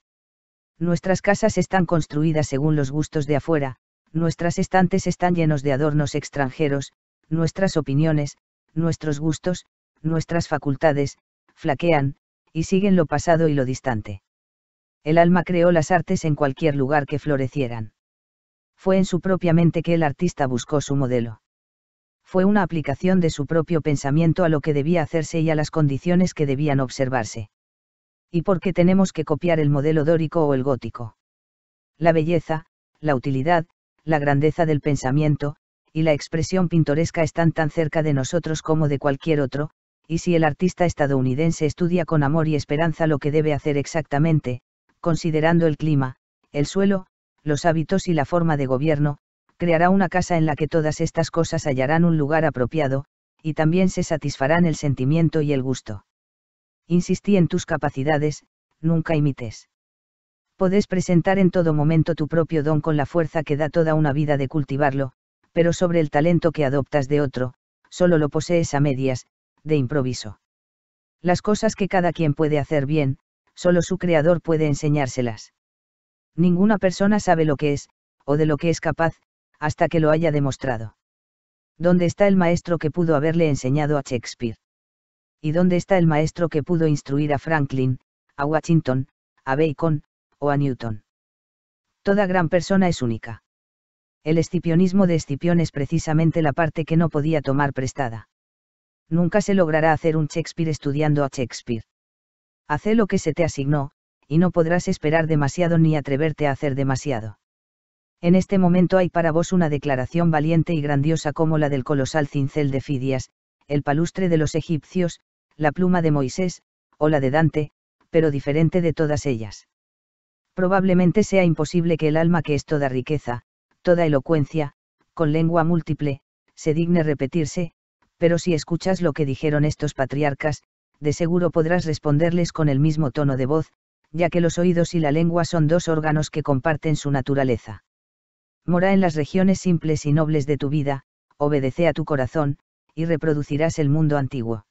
Nuestras casas están construidas según los gustos de afuera, nuestras estantes están llenos de adornos extranjeros, nuestras opiniones, nuestros gustos, nuestras facultades, flaquean, y siguen lo pasado y lo distante. El alma creó las artes en cualquier lugar que florecieran. Fue en su propia mente que el artista buscó su modelo. Fue una aplicación de su propio pensamiento a lo que debía hacerse y a las condiciones que debían observarse. ¿Y por qué tenemos que copiar el modelo dórico o el gótico? La belleza, la utilidad, la grandeza del pensamiento, y la expresión pintoresca están tan cerca de nosotros como de cualquier otro, y si el artista estadounidense estudia con amor y esperanza lo que debe hacer exactamente, considerando el clima, el suelo, los hábitos y la forma de gobierno, creará una casa en la que todas estas cosas hallarán un lugar apropiado, y también se satisfarán el sentimiento y el gusto. Insistí en tus capacidades, nunca imites. Podés presentar en todo momento tu propio don con la fuerza que da toda una vida de cultivarlo, pero sobre el talento que adoptas de otro, solo lo posees a medias, de improviso. Las cosas que cada quien puede hacer bien, solo su creador puede enseñárselas. Ninguna persona sabe lo que es, o de lo que es capaz, hasta que lo haya demostrado. ¿Dónde está el maestro que pudo haberle enseñado a Shakespeare? ¿Y dónde está el maestro que pudo instruir a Franklin, a Washington, a Bacon, o a Newton? Toda gran persona es única. El escipionismo de Escipión es precisamente la parte que no podía tomar prestada nunca se logrará hacer un Shakespeare estudiando a Shakespeare. Hace lo que se te asignó, y no podrás esperar demasiado ni atreverte a hacer demasiado. En este momento hay para vos una declaración valiente y grandiosa como la del colosal cincel de Fidias, el palustre de los egipcios, la pluma de Moisés, o la de Dante, pero diferente de todas ellas. Probablemente sea imposible que el alma que es toda riqueza, toda elocuencia, con lengua múltiple, se digne repetirse, pero si escuchas lo que dijeron estos patriarcas, de seguro podrás responderles con el mismo tono de voz, ya que los oídos y la lengua son dos órganos que comparten su naturaleza. Mora en las regiones simples y nobles de tu vida, obedece a tu corazón, y reproducirás el mundo antiguo.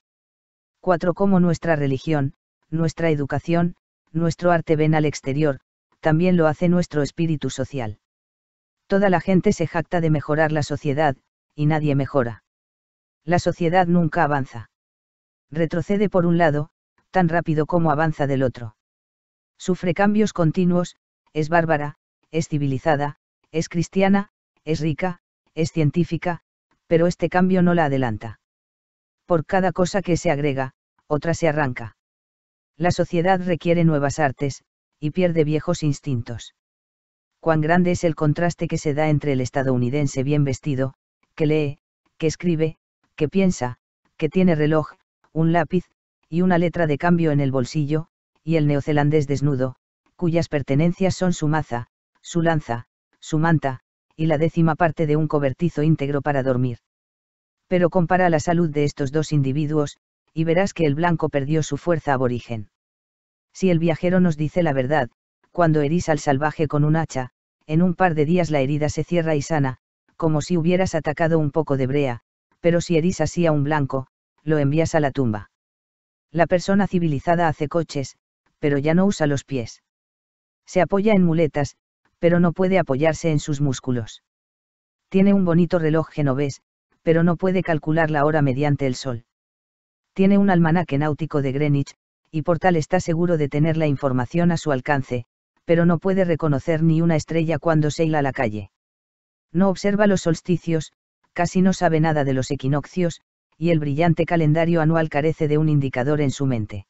4. Como nuestra religión, nuestra educación, nuestro arte ven al exterior, también lo hace nuestro espíritu social. Toda la gente se jacta de mejorar la sociedad, y nadie mejora la sociedad nunca avanza. Retrocede por un lado, tan rápido como avanza del otro. Sufre cambios continuos, es bárbara, es civilizada, es cristiana, es rica, es científica, pero este cambio no la adelanta. Por cada cosa que se agrega, otra se arranca. La sociedad requiere nuevas artes, y pierde viejos instintos. Cuán grande es el contraste que se da entre el estadounidense bien vestido, que lee, que escribe, que piensa, que tiene reloj, un lápiz, y una letra de cambio en el bolsillo, y el neozelandés desnudo, cuyas pertenencias son su maza, su lanza, su manta, y la décima parte de un cobertizo íntegro para dormir. Pero compara la salud de estos dos individuos, y verás que el blanco perdió su fuerza aborigen. Si el viajero nos dice la verdad, cuando herís al salvaje con un hacha, en un par de días la herida se cierra y sana, como si hubieras atacado un poco de brea, pero si herís así a un blanco, lo envías a la tumba. La persona civilizada hace coches, pero ya no usa los pies. Se apoya en muletas, pero no puede apoyarse en sus músculos. Tiene un bonito reloj genovés, pero no puede calcular la hora mediante el sol. Tiene un almanaque náutico de Greenwich, y por tal está seguro de tener la información a su alcance, pero no puede reconocer ni una estrella cuando se hila a la calle. No observa los solsticios, casi no sabe nada de los equinoccios, y el brillante calendario anual carece de un indicador en su mente.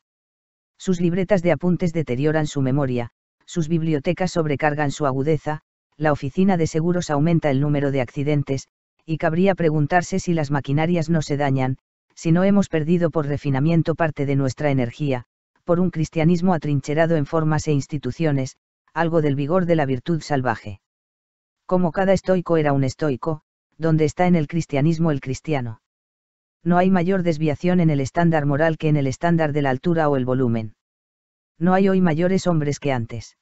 Sus libretas de apuntes deterioran su memoria, sus bibliotecas sobrecargan su agudeza, la oficina de seguros aumenta el número de accidentes, y cabría preguntarse si las maquinarias no se dañan, si no hemos perdido por refinamiento parte de nuestra energía, por un cristianismo atrincherado en formas e instituciones, algo del vigor de la virtud salvaje. Como cada estoico era un estoico, donde está en el cristianismo el cristiano. No hay mayor desviación en el estándar moral que en el estándar de la altura o el volumen. No hay hoy mayores hombres que antes.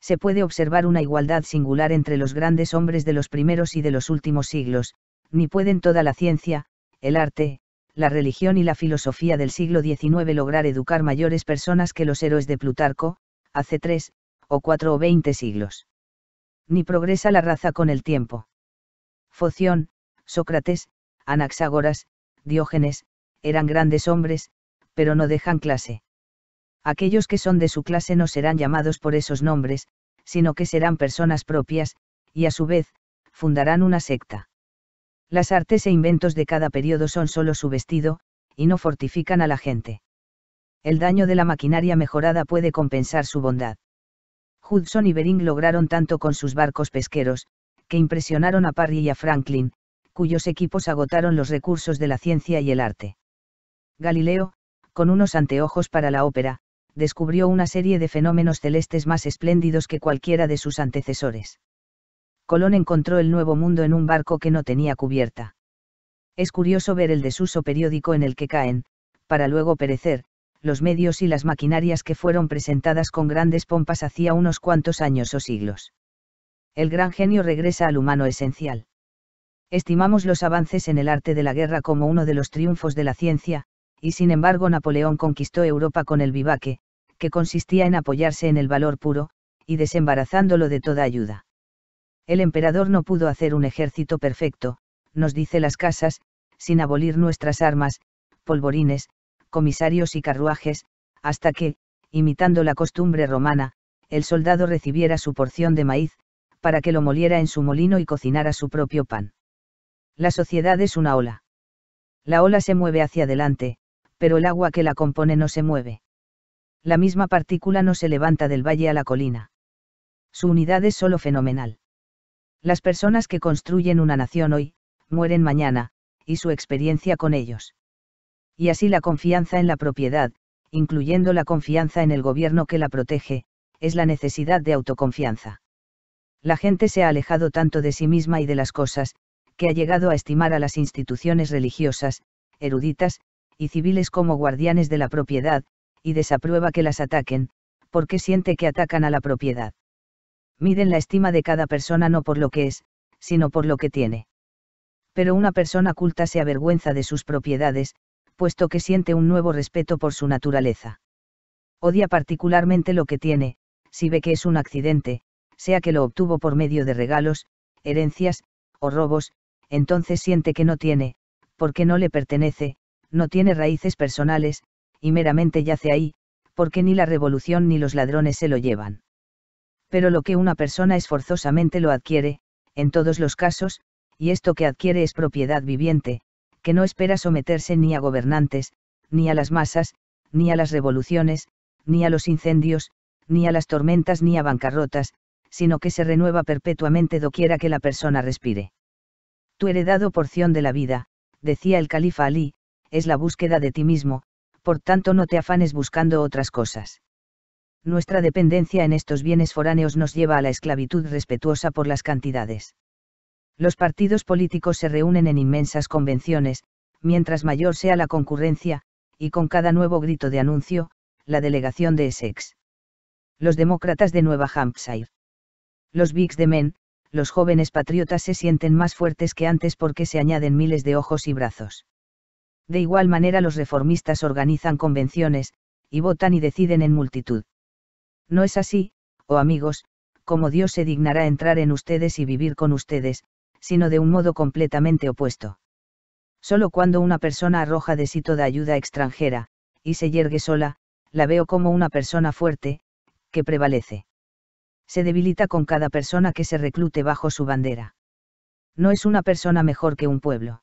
Se puede observar una igualdad singular entre los grandes hombres de los primeros y de los últimos siglos, ni pueden toda la ciencia, el arte, la religión y la filosofía del siglo XIX lograr educar mayores personas que los héroes de Plutarco, hace tres, o cuatro o veinte siglos. Ni progresa la raza con el tiempo. Foción, Sócrates, Anaxágoras, Diógenes, eran grandes hombres, pero no dejan clase. Aquellos que son de su clase no serán llamados por esos nombres, sino que serán personas propias, y a su vez, fundarán una secta. Las artes e inventos de cada periodo son solo su vestido, y no fortifican a la gente. El daño de la maquinaria mejorada puede compensar su bondad. Hudson y Bering lograron tanto con sus barcos pesqueros, que impresionaron a Parry y a Franklin, cuyos equipos agotaron los recursos de la ciencia y el arte. Galileo, con unos anteojos para la ópera, descubrió una serie de fenómenos celestes más espléndidos que cualquiera de sus antecesores. Colón encontró el nuevo mundo en un barco que no tenía cubierta. Es curioso ver el desuso periódico en el que caen, para luego perecer, los medios y las maquinarias que fueron presentadas con grandes pompas hacía unos cuantos años o siglos el gran genio regresa al humano esencial. Estimamos los avances en el arte de la guerra como uno de los triunfos de la ciencia, y sin embargo Napoleón conquistó Europa con el vivaque, que consistía en apoyarse en el valor puro, y desembarazándolo de toda ayuda. El emperador no pudo hacer un ejército perfecto, nos dice las casas, sin abolir nuestras armas, polvorines, comisarios y carruajes, hasta que, imitando la costumbre romana, el soldado recibiera su porción de maíz, para que lo moliera en su molino y cocinara su propio pan. La sociedad es una ola. La ola se mueve hacia adelante, pero el agua que la compone no se mueve. La misma partícula no se levanta del valle a la colina. Su unidad es solo fenomenal. Las personas que construyen una nación hoy, mueren mañana, y su experiencia con ellos. Y así la confianza en la propiedad, incluyendo la confianza en el gobierno que la protege, es la necesidad de autoconfianza la gente se ha alejado tanto de sí misma y de las cosas, que ha llegado a estimar a las instituciones religiosas, eruditas, y civiles como guardianes de la propiedad, y desaprueba que las ataquen, porque siente que atacan a la propiedad. Miden la estima de cada persona no por lo que es, sino por lo que tiene. Pero una persona culta se avergüenza de sus propiedades, puesto que siente un nuevo respeto por su naturaleza. Odia particularmente lo que tiene, si ve que es un accidente, sea que lo obtuvo por medio de regalos, herencias, o robos, entonces siente que no tiene, porque no le pertenece, no tiene raíces personales, y meramente yace ahí, porque ni la revolución ni los ladrones se lo llevan. Pero lo que una persona esforzosamente lo adquiere, en todos los casos, y esto que adquiere es propiedad viviente, que no espera someterse ni a gobernantes, ni a las masas, ni a las revoluciones, ni a los incendios, ni a las tormentas ni a bancarrotas, sino que se renueva perpetuamente doquiera que la persona respire. Tu heredado porción de la vida, decía el califa Ali, es la búsqueda de ti mismo, por tanto no te afanes buscando otras cosas. Nuestra dependencia en estos bienes foráneos nos lleva a la esclavitud respetuosa por las cantidades. Los partidos políticos se reúnen en inmensas convenciones, mientras mayor sea la concurrencia, y con cada nuevo grito de anuncio, la delegación de Essex. Los demócratas de Nueva Hampshire los Bigs de Men, los jóvenes patriotas se sienten más fuertes que antes porque se añaden miles de ojos y brazos. De igual manera los reformistas organizan convenciones, y votan y deciden en multitud. No es así, oh amigos, como Dios se dignará entrar en ustedes y vivir con ustedes, sino de un modo completamente opuesto. Solo cuando una persona arroja de sí toda ayuda extranjera, y se yergue sola, la veo como una persona fuerte, que prevalece se debilita con cada persona que se reclute bajo su bandera. No es una persona mejor que un pueblo.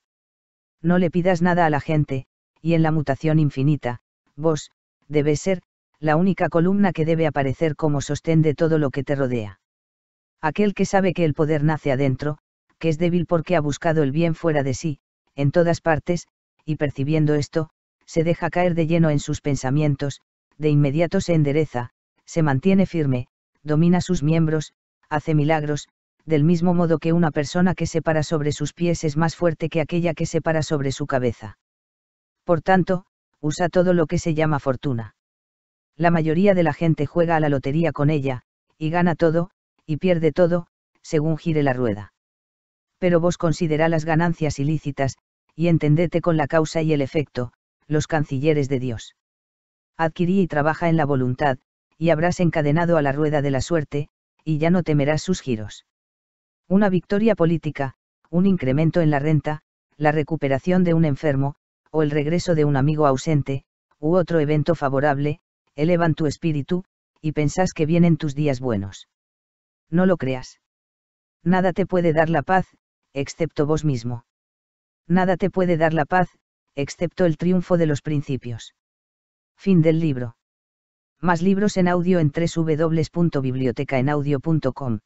No le pidas nada a la gente, y en la mutación infinita, vos, debes ser, la única columna que debe aparecer como sostén de todo lo que te rodea. Aquel que sabe que el poder nace adentro, que es débil porque ha buscado el bien fuera de sí, en todas partes, y percibiendo esto, se deja caer de lleno en sus pensamientos, de inmediato se endereza, se mantiene firme, domina sus miembros, hace milagros, del mismo modo que una persona que se para sobre sus pies es más fuerte que aquella que se para sobre su cabeza. Por tanto, usa todo lo que se llama fortuna. La mayoría de la gente juega a la lotería con ella, y gana todo, y pierde todo, según gire la rueda. Pero vos considera las ganancias ilícitas, y entendete con la causa y el efecto, los cancilleres de Dios. Adquirí y trabaja en la voluntad, y habrás encadenado a la rueda de la suerte, y ya no temerás sus giros. Una victoria política, un incremento en la renta, la recuperación de un enfermo, o el regreso de un amigo ausente, u otro evento favorable, elevan tu espíritu, y pensás que vienen tus días buenos. No lo creas. Nada te puede dar la paz, excepto vos mismo. Nada te puede dar la paz, excepto el triunfo de los principios. Fin del libro. Más libros en audio en www.bibliotecaenaudio.com.